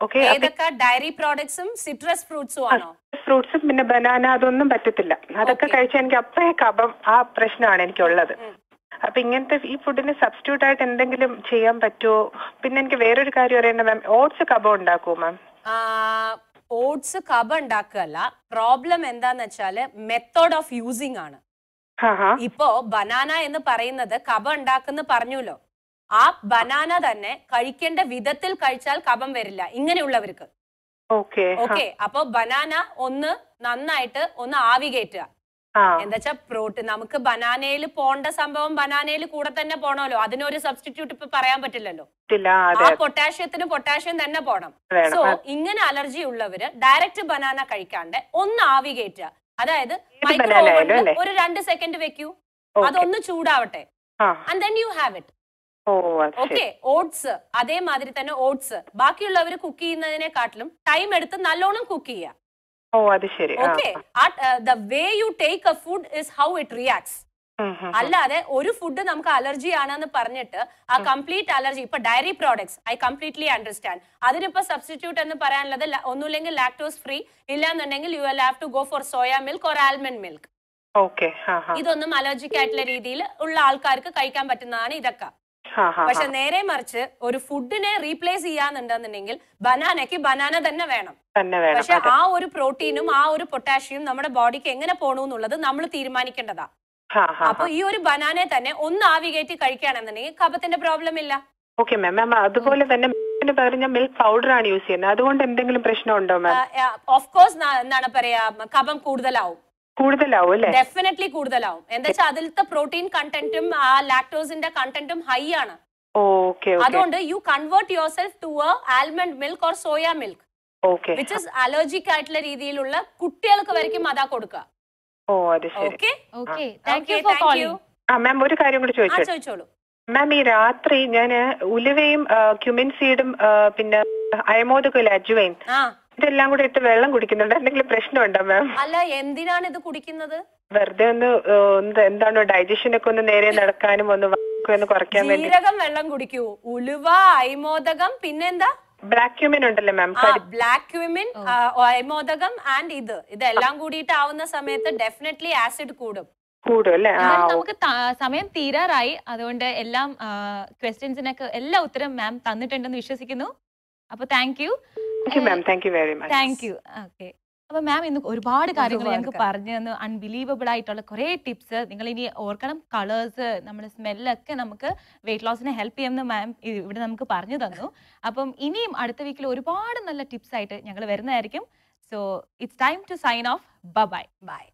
ഓക്കെ ഏതൊക്കെ ഡയറി പ്രോഡക്ട്സും സിട്രസ് ഫ്രൂട്ട്സും ആണോ ഫ്രൂട്ട്സും പിന്നെ ബനാന അതൊന്നും പറ്റത്തില്ല അതൊക്കെ കഴിച്ചാൽ എനിക്ക് അപ്പേ കപം ആ പ്രശ്നമാണ് എനിക്കുള്ളത് അപ്പൊ ഇങ്ങനത്തെ ഈ ഫുഡിന് സബ്സ്റ്റിറ്റ്യൂട്ട് ആയിട്ട് എന്തെങ്കിലും ചെയ്യാൻ പറ്റുമോ പിന്നെ എനിക്ക് വേറൊരു കാര്യം അറിയണം മാം ഓട്സ് കബ ഉണ്ടാക്കുമോ മാം ഓട്സ് കബ ഉണ്ടാക്കുകയല്ല പ്രോബ്ലം എന്താന്ന് വെച്ചാല് മെത്തേഡ് ഓഫ് യൂസിങ് ആണ് ഇപ്പോ ബനാന എന്ന് പറയുന്നത് കബ ഉണ്ടാക്കുന്ന പറഞ്ഞല്ലോ ആ ബനാന തന്നെ കഴിക്കേണ്ട വിധത്തിൽ കഴിച്ചാൽ കപം വരില്ല ഇങ്ങനെയുള്ളവർക്ക് ഓക്കെ അപ്പൊ ബനാന ഒന്ന് നന്നായിട്ട് ഒന്ന് ആവി കയറ്റുക എന്താച്ചാ പ്രോട്ടീൻ നമുക്ക് ബനാനയിൽ പോണ്ട സംഭവം ബനാനയിൽ കൂടെ തന്നെ പോണല്ലോ അതിനൊരു സബ്സ്റ്റിറ്റ്യൂട്ട് ഇപ്പൊ പറയാൻ പറ്റില്ലല്ലോ ആ പൊട്ടാഷ്യത്തിന് പൊട്ടാഷ്യം തന്നെ പോണം സോ ഇങ്ങനെ അലർജി ഉള്ളവര് ഡയറക്റ്റ് ബനാന കഴിക്കാണ്ട് ഒന്ന് ആവി കയറ്റുക അതായത് മൈക്രോ ഒരു രണ്ട് സെക്കൻഡ് വെക്കൂ അതൊന്ന് ചൂടാവട്ടെ and then you have it okay oats അതേമാതിരി തന്നെ ഓട്സ് ബാക്കിയുള്ളവർ കുക്ക് ചെയ്യുന്നതിനെക്കാട്ടിലും ടൈം എടുത്ത് നല്ലോണം കുക്ക് ചെയ്യാം ഓ ശരി the way you take a food how it അല്ലാതെ ഒരു ഫുഡ് നമുക്ക് അലർജി ആണെന്ന് പറഞ്ഞിട്ട് ആ കംപ്ലീറ്റ് അലർജി ഇപ്പൊ dairy products I completely understand അതിനിപ്പോ സബ്സ്റ്റിറ്റ്യൂട്ട് എന്ന് പറയാനുള്ളത് ഒന്നുമില്ലെങ്കിൽ ലാക്ടോസ് ഫ്രീ എന്നുണ്ടെങ്കിൽ you will have to go for soya milk or almond milk ഇതൊന്നും അലർജിക്ക് ആയിട്ടുള്ള രീതിയിൽ ഉള്ള ആൾക്കാർക്ക് കഴിക്കാൻ പറ്റുന്നതാണ് ഇതൊക്കെ പക്ഷെ നേരെ മറിച്ച് ഒരു ഫുഡിനെ റീപ്ലേസ് ചെയ്യാന്നുണ്ടെന്നുണ്ടെങ്കിൽ ബനാനയ്ക്ക് ബനാന തന്നെ വേണം പക്ഷെ ആ ഒരു പ്രോട്ടീനും ആ ഒരു പൊട്ടാഷ്യം നമ്മുടെ ബോഡിക്ക് എങ്ങനെ പോണു എന്നുള്ളത് നമ്മൾ തീരുമാനിക്കേണ്ടതാ അപ്പൊ ഈ ഒരു ബനാനെ തന്നെ ഒന്ന് ആവി കഴിക്കുകയാണെന്നുണ്ടെങ്കിൽ കപത്തിന്റെ പ്രോബ്ലം ഇല്ല ഓക്കെ മാം മാം അതുപോലെ തന്നെ പകരം ഞാൻ മിൽക്ക് പൗഡർ ആണ് യൂസ് ചെയ്യുന്നത് അതുകൊണ്ട് എന്തെങ്കിലും പ്രശ്നം ഉണ്ടോ മാം ഓഫ് കോഴ്സ് എന്താണ് പറയാ കപം കൂടുതലാവും കൂടുതലാവും അല്ലേ ഡെഫിനറ്റ്ലി കൂടുതലാവും എന്താ വെച്ചാൽ അതിലത്തെ പ്രോട്ടീൻ കണ്ടന്റും ആ ലാക്ടോസിന്റെ കണ്ടന്റും ഹൈ ആണ് അതുകൊണ്ട് you convert yourself to a almond milk or soya milk which is allergic ആയിട്ടുള്ള രീതിയിലുള്ള കുട്ടികൾക്ക് വരയ്ക്കും അതാ കൊടുക്കുക ഓ അത് ശരി മാം ഒരു കാര്യം കൂടി ചോദിച്ചോളൂ മാം ഈ രാത്രി ഞാൻ ഉലുവയും ക്യുമിൻ സീഡും പിന്നെ അയമോദകമില്ല അജുവൈൻ ഇതെല്ലാം കൂടെ ഇട്ട് വെള്ളം കുടിക്കുന്നുണ്ട് എന്തെങ്കിലും പ്രശ്നമുണ്ടോ മാം അല്ല എന്തിനാണ് ഇത് കുടിക്കുന്നത് വെറുതെ ഒന്ന് ഒന്ന് എന്താണോ ഡൈജഷൻ ഒക്കെ ഒന്ന് നേരെ നടക്കാനും ഒന്ന് ഒന്ന് കുറയ്ക്കാൻ വേണ്ടി ജീരകം വെള്ളം കുടിക്കൂ ഉലുവ ഐമോദകം പിന്നെന്താ ബ്ലാക്ക് ക്യൂമിൻ ഉണ്ടല്ലേ മാം ബ്ലാക്ക് ക്യൂമിൻ ഐമോദകം ആൻഡ് ഇത് ഇതെല്ലാം കൂടിയിട്ടാവുന്ന സമയത്ത് ഡെഫിനറ്റ്ലി ആസിഡ് കൂടും അല്ലേ നമുക്ക് സമയം തീരാറായി അതുകൊണ്ട് എല്ലാം ക്വസ്റ്റ്യൻസിനൊക്കെ എല്ലാ ഉത്തരം മാം തന്നിട്ടുണ്ടെന്ന് വിശ്വസിക്കുന്നു അപ്പൊ താങ്ക് യു അപ്പൊ മാം ഇന്ന് ഒരുപാട് കാര്യങ്ങൾ ഞങ്ങൾക്ക് പറഞ്ഞു തന്നു അൺബിലീവബിൾ ആയിട്ടുള്ള കുറെ ടിപ്സ് നിങ്ങൾ ഇനി ഓർക്കണം കളേഴ്സ് നമ്മുടെ സ്മെല്ലൊക്കെ നമുക്ക് വെയിറ്റ് ലോസിനെ ഹെൽപ്പ് ചെയ്യുമെന്ന് മാം ഇവിടെ നമുക്ക് പറഞ്ഞു തന്നു അപ്പം ഇനിയും അടുത്ത വീക്കിൽ ഒരുപാട് നല്ല ടിപ്സ് ആയിട്ട് ഞങ്ങൾ വരുന്നതായിരിക്കും so it's time to sign off bye by